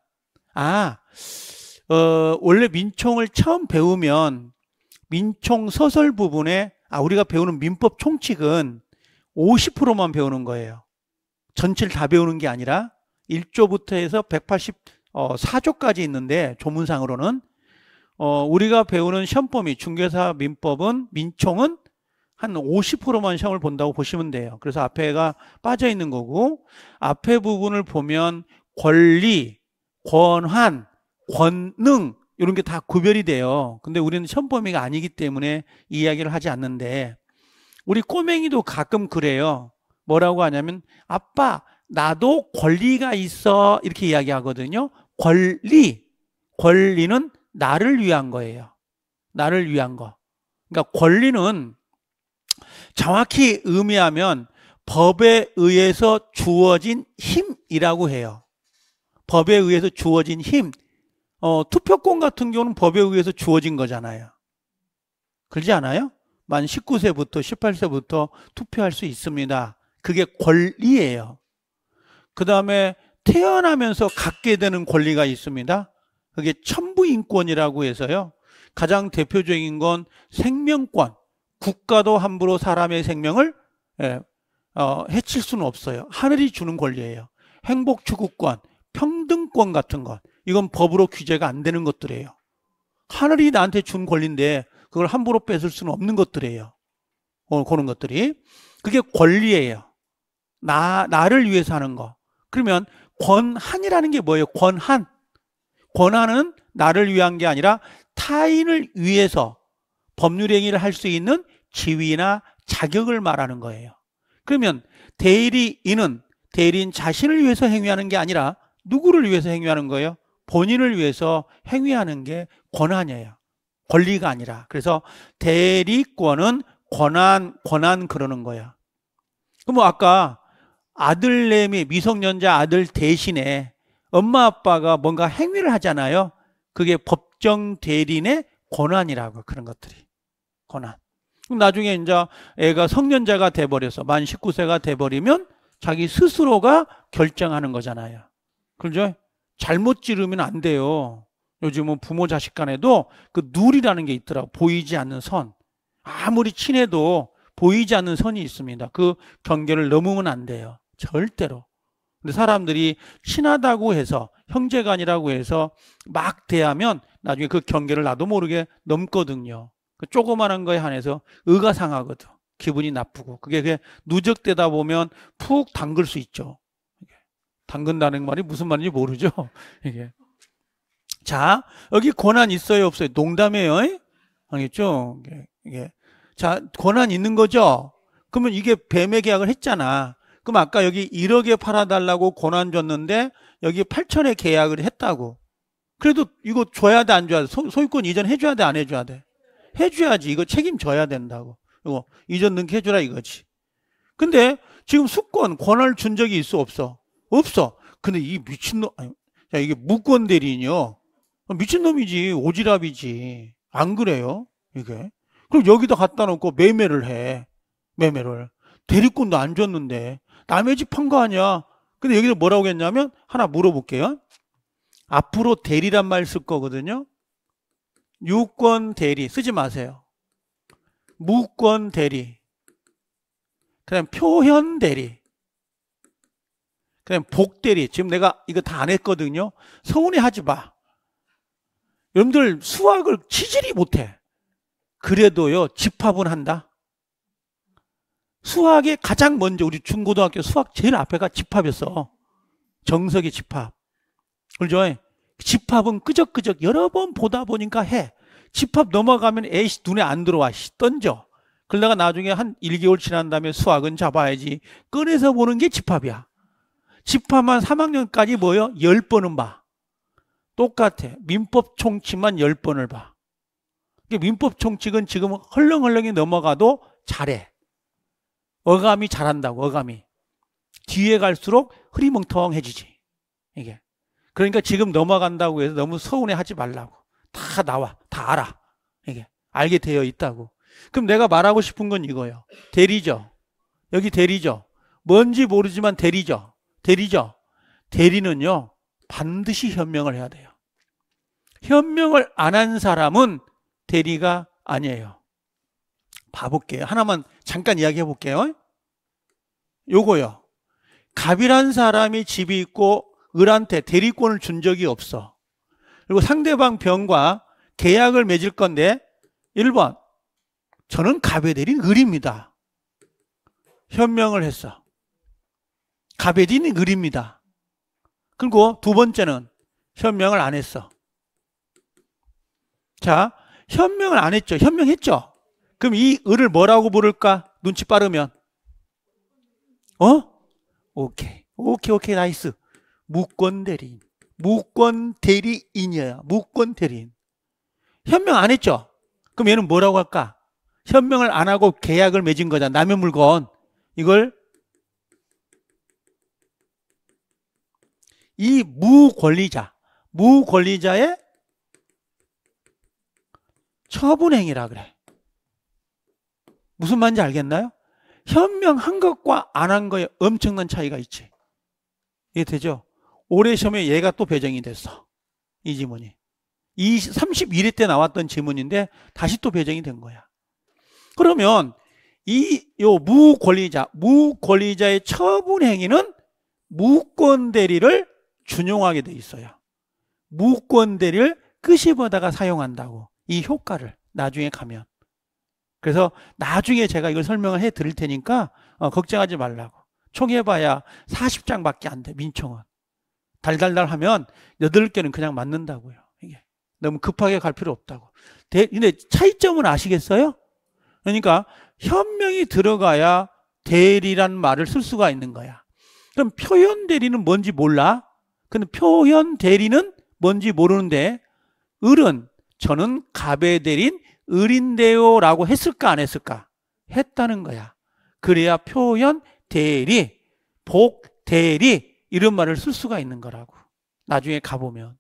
아, 어, 원래 민총을 처음 배우면 민총 서설 부분에 아, 우리가 배우는 민법 총칙은 50%만 배우는 거예요. 전체를 다 배우는 게 아니라 1조부터 해서 184조까지 어, 있는데 조문상으로는 어, 우리가 배우는 시험범위 중개사 민법은 민총은 한 50%만 시험을 본다고 보시면 돼요. 그래서 앞에가 빠져 있는 거고 앞에 부분을 보면 권리, 권한, 권능 이런 게 다 구별이 돼요. 근데 우리는 시험 범위가 아니기 때문에 이야기를 하지 않는데 우리 꼬맹이도 가끔 그래요. 뭐라고 하냐면 아빠 나도 권리가 있어 이렇게 이야기하거든요. 권리, 권리는 나를 위한 거예요. 나를 위한 거. 그러니까 권리는 정확히 의미하면 법에 의해서 주어진 힘이라고 해요. 법에 의해서 주어진 힘. 어, 투표권 같은 경우는 법에 의해서 주어진 거잖아요. 그렇지 않아요? 만 19세부터 18세부터 투표할 수 있습니다. 그게 권리예요. 그 다음에 태어나면서 갖게 되는 권리가 있습니다. 그게 천부인권이라고 해서요. 가장 대표적인 건 생명권. 국가도 함부로 사람의 생명을 예, 어, 해칠 수는 없어요. 하늘이 주는 권리예요. 행복 추구권, 평등권 같은 것. 이건 법으로 규제가 안 되는 것들이에요. 하늘이 나한테 준 권리인데 그걸 함부로 뺏을 수는 없는 것들이에요. 어, 그런 것들이. 그게 권리예요. 나, 나를 위해서 하는 거. 그러면 권한이라는 게 뭐예요? 권한. 권한은 나를 위한 게 아니라 타인을 위해서 법률 행위를 할 수 있는 지위나 자격을 말하는 거예요. 그러면 대리인은 대리인 자신을 위해서 행위하는 게 아니라 누구를 위해서 행위하는 거예요? 본인을 위해서 행위하는 게 권한이에요. 권리가 아니라. 그래서 대리권은 권한, 권한 그러는 거야. 그럼 뭐 아까 아들내미, 미성년자 아들 대신에 엄마 아빠가 뭔가 행위를 하잖아요. 그게 법정 대리인의 권한이라고 그런 것들이. 권한. 나중에 이제 애가 성년자가 돼버려서 만 19세가 돼버리면 자기 스스로가 결정하는 거잖아요. 그죠? 잘못 지르면 안 돼요. 요즘은 부모 자식 간에도 그 누리라는 게 있더라고. 보이지 않는 선. 아무리 친해도 보이지 않는 선이 있습니다. 그 경계를 넘으면 안 돼요. 절대로. 근데 사람들이 친하다고 해서 형제간이라고 해서 막 대하면 나중에 그 경계를 나도 모르게 넘거든요. 그 조그마한 거에 한해서 의가 상하거든. 기분이 나쁘고. 그게, 그게 누적되다 보면 푹 담글 수 있죠. 담근다는 말이 무슨 말인지 모르죠. <laughs> 이게. 자, 여기 권한 있어요, 없어요? 농담이에요. 이? 알겠죠? 이게. 자, 권한 있는 거죠? 그러면 이게 뱀의 계약을 했잖아. 그럼 아까 여기 1억에 팔아달라고 권한 줬는데 여기 8천에 계약을 했다고. 그래도 이거 줘야 돼, 안 줘야 돼? 소, 유권 이전 해줘야 돼, 안 해줘야 돼? 해줘야지. 이거 책임져야 된다고. 이거 이전 능해줘라 이거지. 근데 지금 수권, 권한을 준 적이 있어? 없어? 없어. 근데 이 미친놈, 아니, 야, 이게 무권 대리인이요. 어, 미친놈이지. 오지랖이지. 안 그래요? 이게. 그럼 여기다 갖다 놓고 매매를 해. 매매를. 대리권도 안 줬는데. 남의 집 한 거 아니야. 근데 여기서 뭐라고 했냐면, 하나 물어볼게요. 앞으로 대리란 말 쓸 거거든요. 유권 대리 쓰지 마세요. 무권 대리. 그다음 표현 대리. 그다음 복 대리. 지금 내가 이거 다 안 했거든요. 서운해 하지 마. 여러분들 수학을 치질이 못해. 그래도요 집합은 한다. 수학이 가장 먼저 우리 중고등학교 수학 제일 앞에가 집합이었어. 정석의 집합. 그죠? 집합은 끄적끄적 여러 번 보다 보니까 해. 집합 넘어가면 에이씨 눈에 안 들어와. 씨, 던져. 그러다가 나중에 한 1개월 지난 다음에 수학은 잡아야지. 꺼내서 보는 게 집합이야. 집합만 3학년까지 뭐여 10번은 봐. 똑같아. 민법 총칙만 10번을 봐. 그러니까 민법 총칙은 지금 헐렁헐렁이 넘어가도 잘해. 어감이 잘한다고, 어감이. 뒤에 갈수록 흐리멍텅해지지. 이게. 그러니까 지금 넘어간다고 해서 너무 서운해 하지 말라고. 다 나와. 다 알아. 이게 알게 되어 있다고. 그럼 내가 말하고 싶은 건 이거예요. 대리죠. 여기 대리죠. 뭔지 모르지만 대리죠. 대리죠. 대리는요. 반드시 현명을 해야 돼요. 현명을 안 한 사람은 대리가 아니에요. 봐볼게요. 하나만 잠깐 이야기해 볼게요. 요거요. 갑이란 사람이 집이 있고 을한테 대리권을 준 적이 없어. 그리고 상대방 병과 계약을 맺을 건데 1번 저는 갑의 대리 을입니다. 현명을 했어. 갑의 대리 을입니다. 그리고 두 번째는 현명을 안 했어. 자, 현명을 안 했죠. 현명했죠. 그럼 이 을을 뭐라고 부를까? 눈치 빠르면. 어? 오케이. 오케이, 오케이, 나이스. 무권 대리인. 무권 대리인이야. 무권 대리인. 현명 안 했죠? 그럼 얘는 뭐라고 할까? 현명을 안 하고 계약을 맺은 거잖아. 남의 물건. 이걸 이 무권리자, 무권리자의 처분행위라 그래. 무슨 말인지 알겠나요? 현명한 것과 안 한 거에 엄청난 차이가 있지. 이해되죠? 올해 시험에 얘가 또 배정이 됐어. 이 지문이. 이 31회 때 나왔던 지문인데 다시 또 배정이 된 거야. 그러면 이 요 무권리자, 무권리자의 처분 행위는 무권 대리를 준용하게 돼 있어요. 무권 대리를 끄집어다가 사용한다고 이 효과를 나중에 가면. 그래서 나중에 제가 이걸 설명을 해 드릴 테니까 어, 걱정하지 말라고. 총해봐야 40장밖에 안 돼, 민청은. 달달달하면 여덟 개는 그냥 맞는다고요. 이게 너무 급하게 갈 필요 없다고. 대, 근데 차이점은 아시겠어요? 그러니까 현명이 들어가야 대리란 말을 쓸 수가 있는 거야. 그럼 표현 대리는 뭔지 몰라. 근데 표현 대리는 뭔지 모르는데 을은 저는 갑의 대린 을인데요라고 했을까 안 했을까? 했다는 거야. 그래야 표현 대리, 복 대리 이런 말을 쓸 수가 있는 거라고. 나중에 가보면.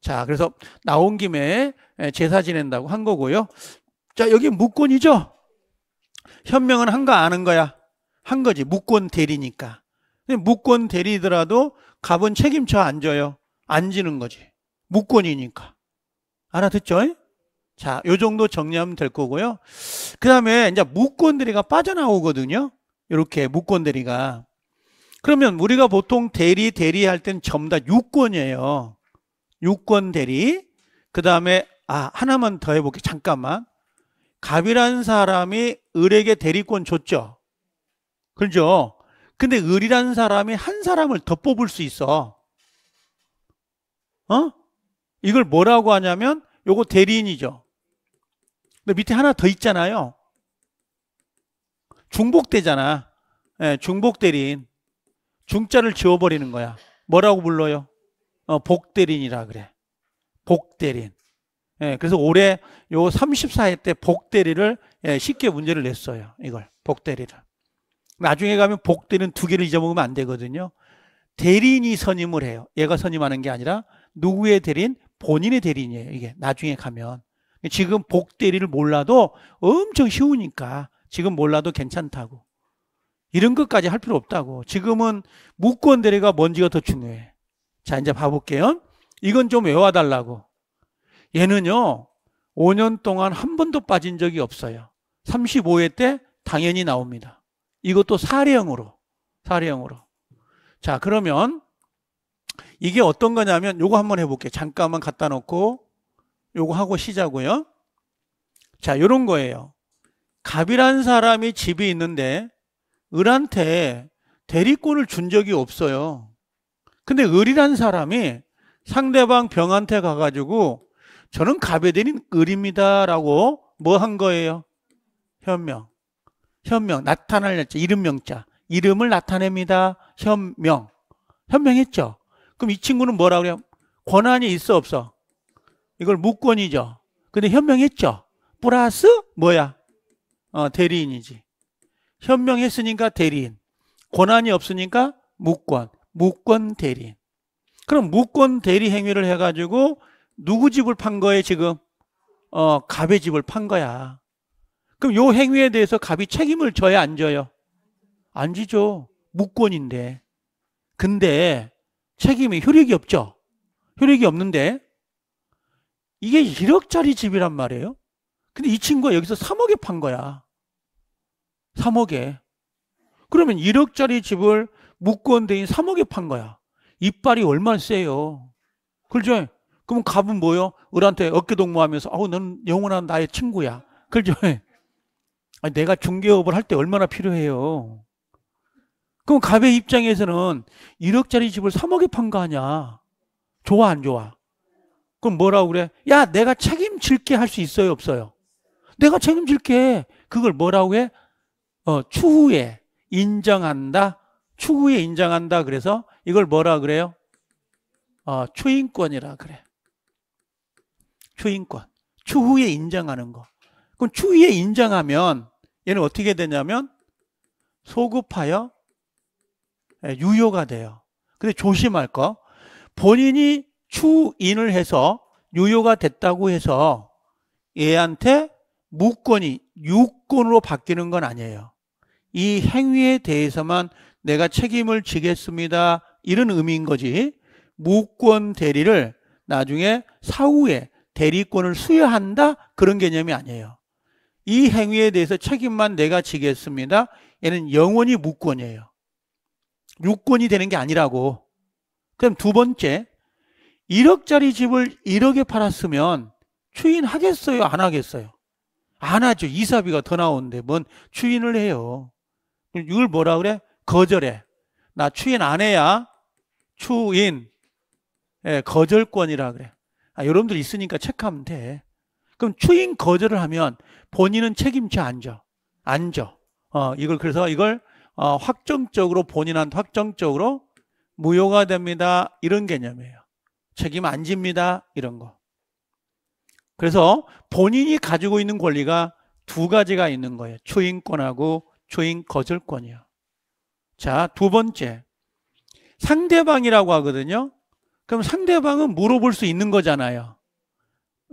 자, 그래서 나온 김에 예, 제사 지낸다고 한 거고요. 자, 여기 무권이죠? 현명은 한 거 아는 거야. 한 거지. 무권 대리니까. 무권 대리더라도 갑은 책임져 안 져요. 안 지는 거지. 무권이니까. 알아듣죠? 자, 요 정도 정리하면 될 거고요. 그 다음에 이제 무권대리가 빠져나오거든요. 이렇게 무권대리가. 그러면 우리가 보통 대리 대리 할 때는 전부 다 유권이에요. 유권 대리. 그 다음에 아 하나만 더 해볼게. 잠깐만. 갑이라는 사람이 을에게 대리권 줬죠. 그죠? 근데 을이라는 사람이 한 사람을 더 뽑을 수 있어. 어? 이걸 뭐라고 하냐면 요거 대리인이죠. 근데 밑에 하나 더 있잖아요. 중복되잖아. 예, 중복 대리인. 중자를 지워버리는 거야. 뭐라고 불러요? 어, 복대린이라 그래. 복대린. 예, 그래서 올해 요 34회 때 복대리를 예, 쉽게 문제를 냈어요. 이걸 복대리를. 나중에 가면 복대리는 두 개를 잊어먹으면 안 되거든요. 대리인이 선임을 해요. 얘가 선임하는 게 아니라 누구의 대리인? 본인의 대리인이에요. 이게 나중에 가면. 지금 복대리를 몰라도 엄청 쉬우니까 지금 몰라도 괜찮다고. 이런 것까지 할 필요 없다고. 지금은 무권 대리가 뭔지가 더 중요해. 자, 이제 봐볼게요. 이건 좀 외워달라고. 얘는요, 5년 동안 한 번도 빠진 적이 없어요. 35회 때 당연히 나옵니다. 이것도 사례형으로. 사례형으로. 자, 그러면 이게 어떤 거냐면 요거 한번 해볼게요. 잠깐만 갖다 놓고 요거 하고 쉬자고요. 자, 요런 거예요. 갑이란 사람이 집이 있는데 을한테 대리권을 준 적이 없어요. 근데 을이란 사람이 상대방 병한테 가가지고 저는 갑에 대린 을입니다라고 뭐 한 거예요? 현명. 현명. 나타날 자, 이름 명자. 이름을 나타냅니다. 현명. 현명했죠? 그럼 이 친구는 뭐라 그래요? 권한이 있어 없어? 이걸 무권이죠. 근데 현명했죠? 플러스 뭐야? 어, 대리인이지. 현명했으니까 대리인. 권한이 없으니까 무권. 무권 대리인. 그럼 무권 대리 행위를 해가지고 누구 집을 판 거에 지금 어, 갑의 집을 판 거야. 그럼 요 행위에 대해서 갑이 책임을 져야 안 져요? 안 지죠. 무권인데. 근데 책임이 효력이 없죠. 효력이 없는데 이게 1억짜리 집이란 말이에요. 근데 이 친구가 여기서 3억에 판 거야. 3억에. 그러면 1억짜리 집을 무권 대인 3억에 판 거야. 이빨이 얼마나 세요. 그죠? 그럼 갑은 뭐요? 을한테 어깨 동무하면서 아우 넌 영원한 나의 친구야. 그죠? <laughs> 아 내가 중개업을 할 때 얼마나 필요해요. 그럼 갑의 입장에서는 1억짜리 집을 3억에 판 거 아니야. 좋아 안 좋아? 그럼 뭐라고 그래? 야 내가 책임질게 할 수 있어요 없어요? 내가 책임질게. 그걸 뭐라고 해? 어, 추후에 인정한다. 추후에 인정한다. 그래서 이걸 뭐라 그래요? 어, 추인권이라 그래. 추인권. 추후에 인정하는 거. 그럼 추후에 인정하면 얘는 어떻게 되냐면 소급하여 예, 유효가 돼요. 근데 조심할 거. 본인이 추인을 해서 유효가 됐다고 해서 얘한테 무권이 유권으로 바뀌는 건 아니에요. 이 행위에 대해서만 내가 책임을 지겠습니다. 이런 의미인 거지. 무권 대리를 나중에 사후에 대리권을 수여한다 그런 개념이 아니에요. 이 행위에 대해서 책임만 내가 지겠습니다. 얘는 영원히 무권이에요. 유권이 되는 게 아니라고. 그럼 두 번째, 1억짜리 집을 1억에 팔았으면 추인하겠어요? 안 하겠어요? 안 하죠. 이사비가 더 나오는데 뭔 추인을 해요. 이걸 뭐라 그래? 거절해. 나 추인 안 해야 추인 예, 거절권이라 그래. 아, 여러분들 있으니까 체크하면 돼. 그럼 추인 거절을 하면 본인은 책임져 안 져. 안 져. 어, 이걸 그래서 이걸 어, 확정적으로 본인한테 확정적으로 무효가 됩니다. 이런 개념이에요. 책임 안 집니다. 이런 거. 그래서 본인이 가지고 있는 권리가 두 가지가 있는 거예요. 추인권하고 주인 거절권이야. 자, 두 번째. 상대방이라고 하거든요. 그럼 상대방은 물어볼 수 있는 거잖아요.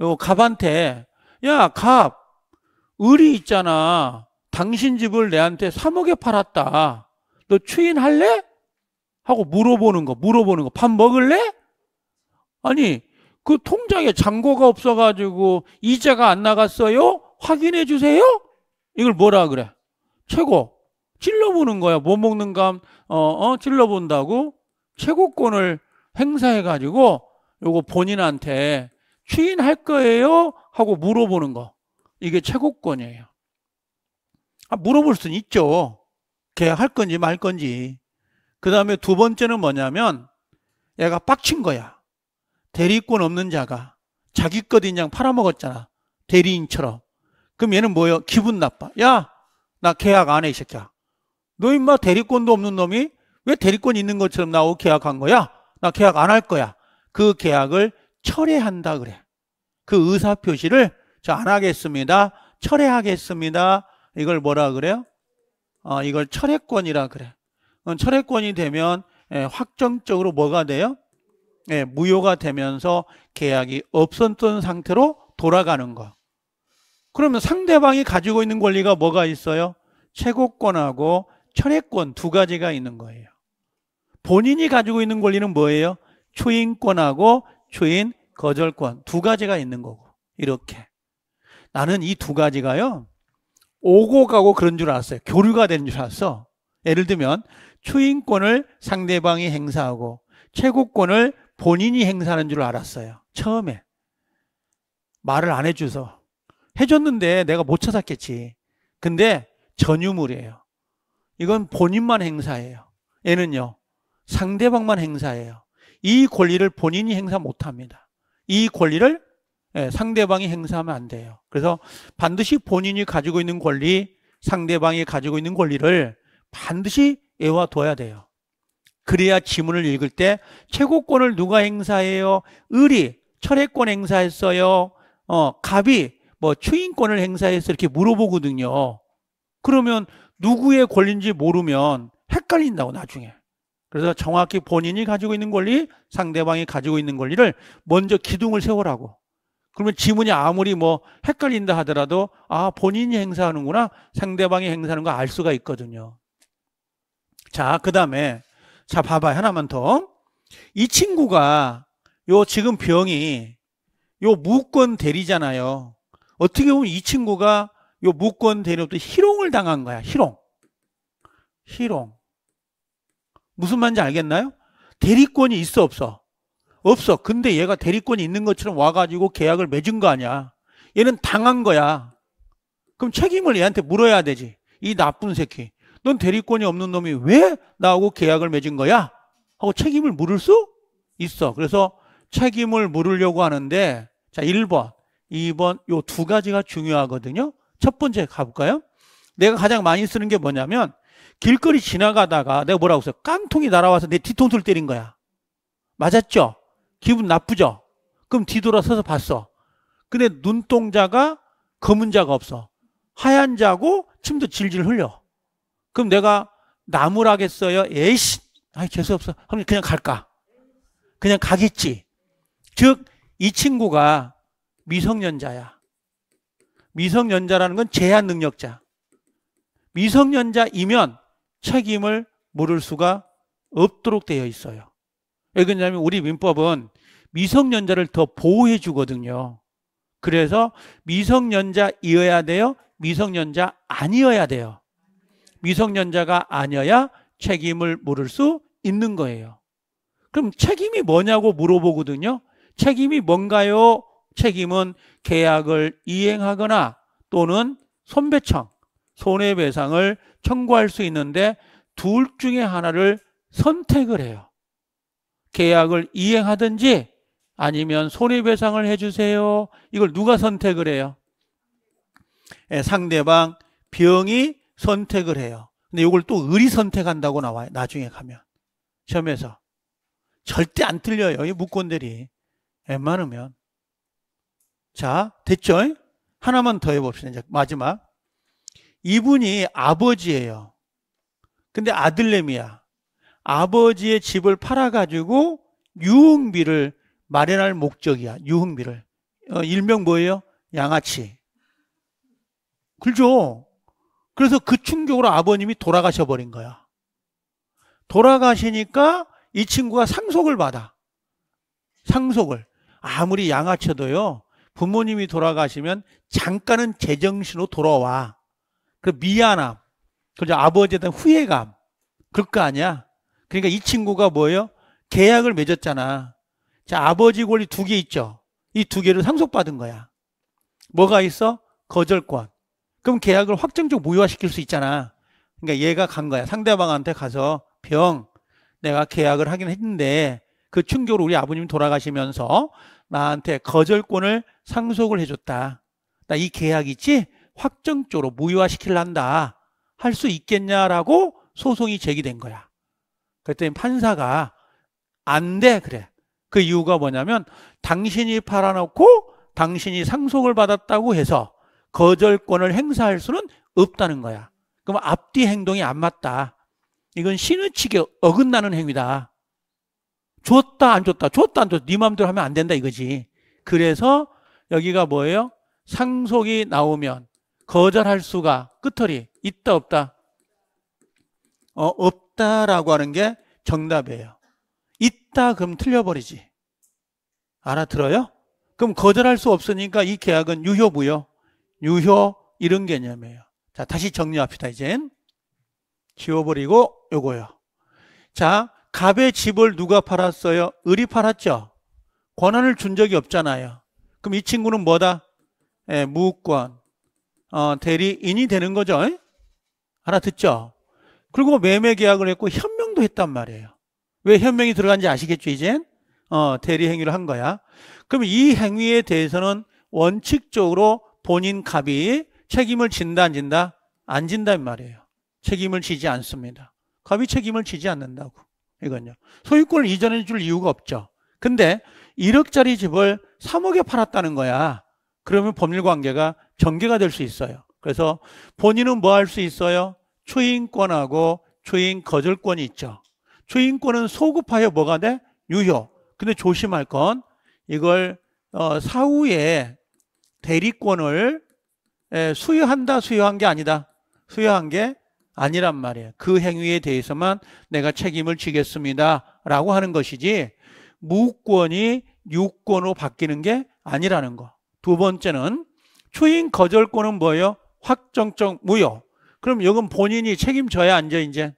요 갑한테 야, 갑. 을이 있잖아. 당신 집을 내한테 3억에 팔았다. 너 추인할래? 하고 물어보는 거, 물어보는 거. 밥 먹을래? 아니, 그 통장에 잔고가 없어가지고 이자가 안 나갔어요? 확인해 주세요? 이걸 뭐라 그래? 최고 찔러보는 거야. 뭐 먹는 감 어, 어 찔러본다고 최고권을 행사해 가지고 요거 본인한테 취인할 거예요 하고 물어보는 거. 이게 최고권이에요. 아, 물어볼 수는 있죠. 계약할 건지 말 건지. 그 다음에 두 번째는 뭐냐면 얘가 빡친 거야. 대리권 없는 자가 자기 것 인양 팔아먹었잖아. 대리인처럼. 그럼 얘는 뭐예요? 기분 나빠. 야, 나 계약 안 해, 이 새끼야. 너 임마 대리권도 없는 놈이 왜 대리권 있는 것처럼 나하고 계약한 거야? 나 계약 안 할 거야. 그 계약을 철회한다 그래. 그 의사 표시를 저 안 하겠습니다. 철회하겠습니다. 이걸 뭐라 그래요? 어, 이걸 철회권이라 그래. 어, 철회권이 되면 예, 확정적으로 뭐가 돼요? 예, 무효가 되면서 계약이 없었던 상태로 돌아가는 거. 그러면 상대방이 가지고 있는 권리가 뭐가 있어요? 최고권하고 철회권 두 가지가 있는 거예요. 본인이 가지고 있는 권리는 뭐예요? 초인권하고 초인 거절권 두 가지가 있는 거고 이렇게 나는 이 두 가지가요 오고 가고 그런 줄 알았어요 교류가 된 줄 알았어 예를 들면 초인권을 상대방이 행사하고 최고권을 본인이 행사하는 줄 알았어요 처음에 말을 안 해줘서 해줬는데 내가 못 찾았겠지. 근데 전유물이에요. 이건 본인만 행사해요. 얘는요. 상대방만 행사해요. 이 권리를 본인이 행사 못합니다. 이 권리를 예, 상대방이 행사하면 안 돼요. 그래서 반드시 본인이 가지고 있는 권리, 상대방이 가지고 있는 권리를 반드시 애워둬야 돼요. 그래야 지문을 읽을 때 최고권을 누가 행사해요? 을이 철회권 행사했어요. 어, 갑이 뭐 추인권을 행사해서 이렇게 물어보거든요. 그러면 누구의 권리인지 모르면 헷갈린다고 나중에. 그래서 정확히 본인이 가지고 있는 권리, 상대방이 가지고 있는 권리를 먼저 기둥을 세우라고. 그러면 지문이 아무리 뭐 헷갈린다 하더라도 아 본인이 행사하는구나 상대방이 행사하는 거 알 수가 있거든요. 자그 다음에 자 봐봐 하나만 더이 친구가 요 지금 병이 요 무권 대리잖아요. 어떻게 보면 이 친구가 요 무권 대리로부터 희롱을 당한 거야. 희롱. 희롱. 무슨 말인지 알겠나요? 대리권이 있어 없어? 없어. 근데 얘가 대리권이 있는 것처럼 와가지고 계약을 맺은 거 아니야. 얘는 당한 거야. 그럼 책임을 얘한테 물어야 되지. 이 나쁜 새끼. 넌 대리권이 없는 놈이 왜 나하고 계약을 맺은 거야? 하고 책임을 물을 수 있어. 그래서 책임을 물으려고 하는데 자 1번 2번 요 두 가지가 중요하거든요. 첫 번째 가볼까요? 내가 가장 많이 쓰는 게 뭐냐면 길거리 지나가다가 내가 뭐라고 했어요? 깡통이 날아와서 내 뒤통수를 때린 거야. 맞았죠? 기분 나쁘죠? 그럼 뒤돌아서서 봤어. 근데 눈동자가 검은 자가 없어. 하얀 자고 침도 질질 흘려. 그럼 내가 나무라겠어요? 에이씨! 아이, 재수없어. 그럼 그냥 갈까? 그냥 가겠지. 즉, 이 친구가 미성년자야. 미성년자라는 건 제한 능력자. 미성년자이면 책임을 물을 수가 없도록 되어 있어요. 왜 그러냐면 우리 민법은 미성년자를 더 보호해 주거든요. 그래서 미성년자이어야 돼요. 미성년자 아니어야 돼요. 미성년자가 아니어야 책임을 물을 수 있는 거예요. 그럼 책임이 뭐냐고 물어보거든요. 책임이 뭔가요? 책임은 계약을 이행하거나 또는 손배청, 손해배상을 청구할 수 있는데 둘 중에 하나를 선택을 해요. 계약을 이행하든지 아니면 손해배상을 해주세요. 이걸 누가 선택을 해요? 네, 상대방 병이 선택을 해요. 근데 이걸 또 의리 선택한다고 나와요. 나중에 가면. 시험에서. 절대 안 틀려요. 이 무권들이. 웬만하면. 자, 됐죠? 하나만 더 해봅시다. 이제 마지막. 이분이 아버지예요. 근데 아들내미야. 아버지의 집을 팔아가지고 유흥비를 마련할 목적이야. 유흥비를. 어, 일명 뭐예요? 양아치. 그죠? 그래서 그 충격으로 아버님이 돌아가셔버린 거야. 돌아가시니까 이 친구가 상속을 받아. 상속을. 아무리 양아쳐도요, 부모님이 돌아가시면 잠깐은 제정신으로 돌아와. 그 미안함, 그죠 아버지에 대한 후회감, 그럴 거 아니야. 그러니까 이 친구가 뭐예요? 계약을 맺었잖아. 자, 아버지 권리 두 개 있죠. 이 두 개를 상속받은 거야. 뭐가 있어? 거절권. 그럼 계약을 확정적 무효화시킬 수 있잖아. 그러니까 얘가 간 거야. 상대방한테 가서 병, 내가 계약을 하긴 했는데 그 충격으로 우리 아버님 돌아가시면서 나한테 거절권을 상속을 해줬다. 나 이 계약 있지? 확정적으로 무효화시킬란다. 할 수 있겠냐라고 소송이 제기된 거야. 그랬더니 판사가 안 돼, 그래. 그 이유가 뭐냐면 당신이 팔아놓고 당신이 상속을 받았다고 해서 거절권을 행사할 수는 없다는 거야. 그럼 앞뒤 행동이 안 맞다. 이건 신의칙에 어긋나는 행위다. 줬다 안 줬다 줬다 안 줬다 네 마음대로 하면 안 된다 이거지 그래서 여기가 뭐예요? 상속이 나오면 거절할 수가 끝털이 있다 없다 어, 없다라고 하는 게 정답이에요 있다 그럼 틀려버리지 알아들어요? 그럼 거절할 수 없으니까 이 계약은 유효부효 유효 이런 개념이에요 자 다시 정리합시다 이젠 지워버리고 요거요 자 갑의 집을 누가 팔았어요? 을이 팔았죠. 권한을 준 적이 없잖아요. 그럼 이 친구는 뭐다? 예, 무권 어, 대리인이 되는 거죠. 에? 예? 알아듣죠? 그리고 뭐 매매 계약을 했고 현명도 했단 말이에요. 왜 현명이 들어간지 아시겠죠, 이젠? 어, 대리 행위를 한 거야. 그럼 이 행위에 대해서는 원칙적으로 본인 갑이 책임을 진다 안 진다? 안 진단 말이에요. 책임을 지지 않습니다. 갑이 책임을 지지 않는다고. 이건요. 소유권을 이전해 줄 이유가 없죠. 근데 1억짜리 집을 3억에 팔았다는 거야. 그러면 법률 관계가 전개가 될 수 있어요. 그래서 본인은 뭐 할 수 있어요? 추인권하고 추인 거절권이 있죠. 추인권은 소급하여 뭐가 돼? 유효. 근데 조심할 건 이걸 어, 사후에 대리권을 수여한다 수여한 게 아니다. 수여한 게 아니란 말이에요. 그 행위에 대해서만 내가 책임을 지겠습니다. 라고 하는 것이지 무권이 유권으로 바뀌는 게 아니라는 거. 두 번째는 초인 거절권은 뭐예요? 확정적 무효. 그럼 이건 본인이 책임져야 앉아 이제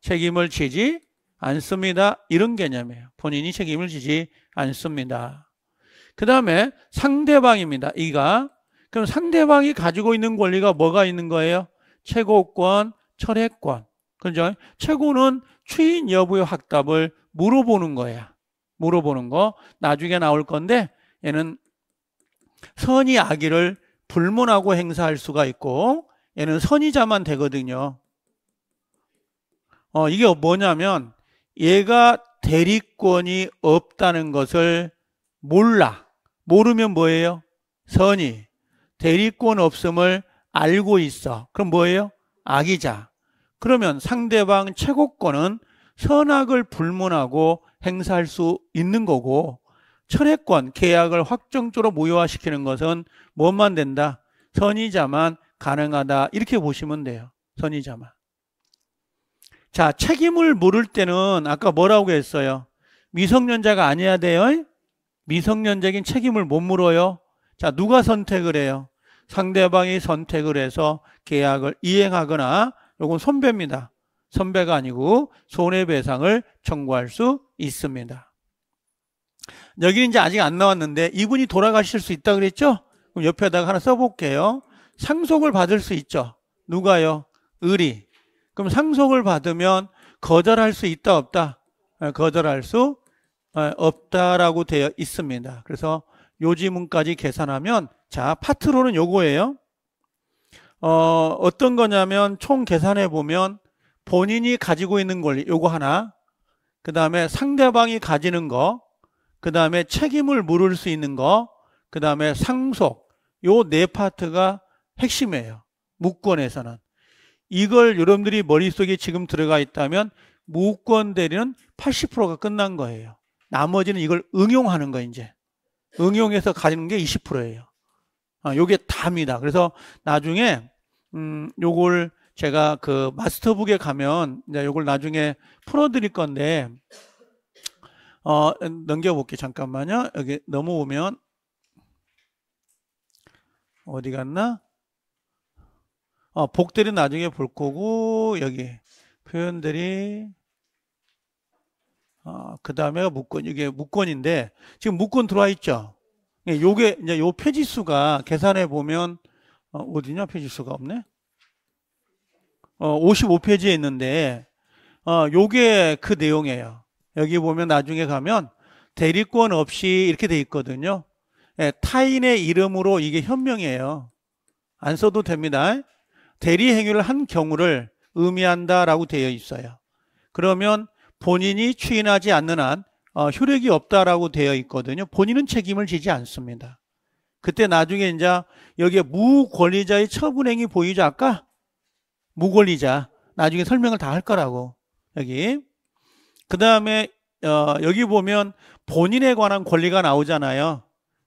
책임을 지지 않습니다. 이런 개념이에요. 본인이 책임을 지지 않습니다. 그 다음에 상대방입니다. 이가 그럼 상대방이 가지고 있는 권리가 뭐가 있는 거예요? 최고권, 철회권. 그죠? 최고는 추인 여부의 확답을 물어보는 거야. 물어보는 거. 나중에 나올 건데 얘는 선의 악의를 불문하고 행사할 수가 있고 얘는 선의자만 되거든요. 어, 이게 뭐냐면 얘가 대리권이 없다는 것을 몰라. 모르면 뭐예요? 선의. 대리권 없음을 알고 있어. 그럼 뭐예요? 악이자 그러면 상대방 최고권은 선악을 불문하고 행사할 수 있는 거고 천혜권 계약을 확정적으로 무효화시키는 것은 뭐만 된다? 선의자만 가능하다 이렇게 보시면 돼요 선의자만 자 책임을 물을 때는 아까 뭐라고 했어요? 미성년자가 아니야 돼요 미성년자긴 책임을 못 물어요 자 누가 선택을 해요? 상대방이 선택을 해서 계약을 이행하거나 요건 손배입니다. 선배가 아니고 손해배상을 청구할 수 있습니다. 여기는 이제 아직 안 나왔는데 이분이 돌아가실 수 있다 그랬죠? 그럼 옆에다가 하나 써볼게요. 상속을 받을 수 있죠. 누가요? 을이. 그럼 상속을 받으면 거절할 수 있다 없다? 네, 거절할 수 어, 없다라고 되어 있습니다. 그래서 요지문까지 계산하면 자 파트로는 요거예요. 어, 어떤 거냐면 총 계산해 보면 본인이 가지고 있는 권리 요거 하나 그 다음에 상대방이 가지는 거 그 다음에 책임을 물을 수 있는 거 그 다음에 상속 요 네 파트가 핵심이에요. 무권에서는 이걸 여러분들이 머릿속에 지금 들어가 있다면 무권 대리는 80%가 끝난 거예요. 나머지는 이걸 응용하는 거 이제. 응용해서 가지는 게 20%예요. 아, 어, 요게 답니다. 그래서 나중에 음, 요걸 제가 그 마스터북에 가면 이제 요걸 나중에 풀어 드릴 건데 어, 넘겨 볼게요. 잠깐만요. 여기 넘어오면 어디 갔나? 어, 복들이 나중에 볼 거고 여기 표현들이 어, 그 다음에가 무권, 이게 무권인데, 지금 무권 들어와 있죠? 요게, 이제 요 표지수가 계산해 보면, 어, 어디냐? 표지수가 없네? 어, 55페이지에 있는데, 어, 요게 그 내용이에요. 여기 보면 나중에 가면 대리권 없이 이렇게 돼 있거든요. 예, 타인의 이름으로 이게 현명이에요. 안 써도 됩니다. 대리 행위를 한 경우를 의미한다라고 되어 있어요. 그러면 본인이 추인하지 않는 한 어, 효력이 없다라고 되어 있거든요. 본인은 책임을 지지 않습니다. 그때 나중에 이제 여기에 무권리자의 처분행위 보이죠 아까 무권리자 나중에 설명을 다 할 거라고 여기 그 다음에 어, 여기 보면 본인에 관한 권리가 나오잖아요.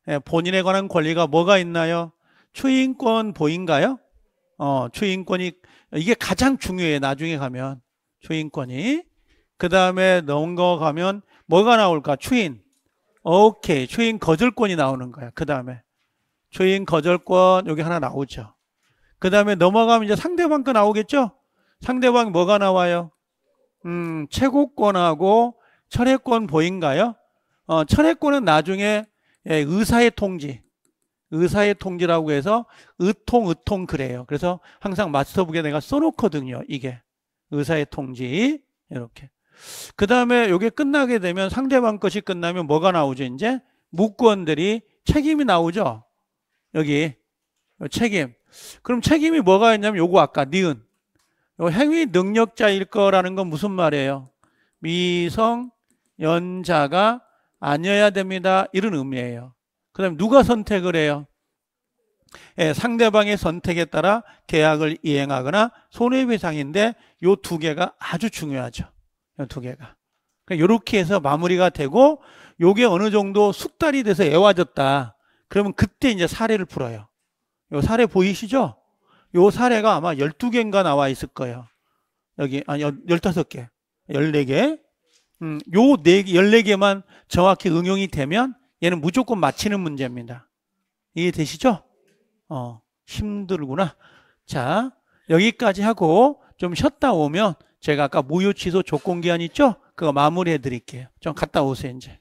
예, 본인에 관한 권리가 뭐가 있나요? 추인권 보인가요? 어, 추인권이 이게 가장 중요해 나중에 가면 추인권이 그 다음에 넘어가면 뭐가 나올까? 추인. 오케이. 추인 거절권이 나오는 거야. 그 다음에. 추인 거절권 여기 하나 나오죠. 그 다음에 넘어가면 이제 상대방 거 나오겠죠? 상대방 뭐가 나와요? 음, 최고권하고 철회권 보인가요? 어, 철회권은 나중에 예, 의사의 통지. 의사의 통지라고 해서 의통, 의통 그래요. 그래서 항상 마스터북에 내가 써놓거든요. 이게 의사의 통지 이렇게. 그 다음에 이게 끝나게 되면 상대방 것이 끝나면 뭐가 나오죠? 이제 무권들이 책임이 나오죠. 여기 책임. 그럼 책임이 뭐가 있냐면 요거 아까 니은. 요 행위 능력자일 거라는 건 무슨 말이에요? 미성 연자가 아니어야 됩니다. 이런 의미예요. 그다음 누가 선택을 해요? 예, 상대방의 선택에 따라 계약을 이행하거나 손해배상인데 요 두 개가 아주 중요하죠. 두 개가. 이렇게 그러니까 해서 마무리가 되고 요게 어느 정도 숙달이 돼서 애와졌다. 그러면 그때 이제 사례를 풀어요. 요 사례 보이시죠? 요 사례가 아마 12개인가 나와 있을 거예요. 여기 아니 15개. 14개. 음, 요 4개, 14개만 정확히 응용이 되면 얘는 무조건 맞히는 문제입니다. 이해되시죠? 어, 힘들구나. 자, 여기까지 하고 좀 쉬었다 오면 제가 아까 무효 취소 조건 기한 있죠? 그거 마무리해 드릴게요. 좀 갔다 오세요, 이제.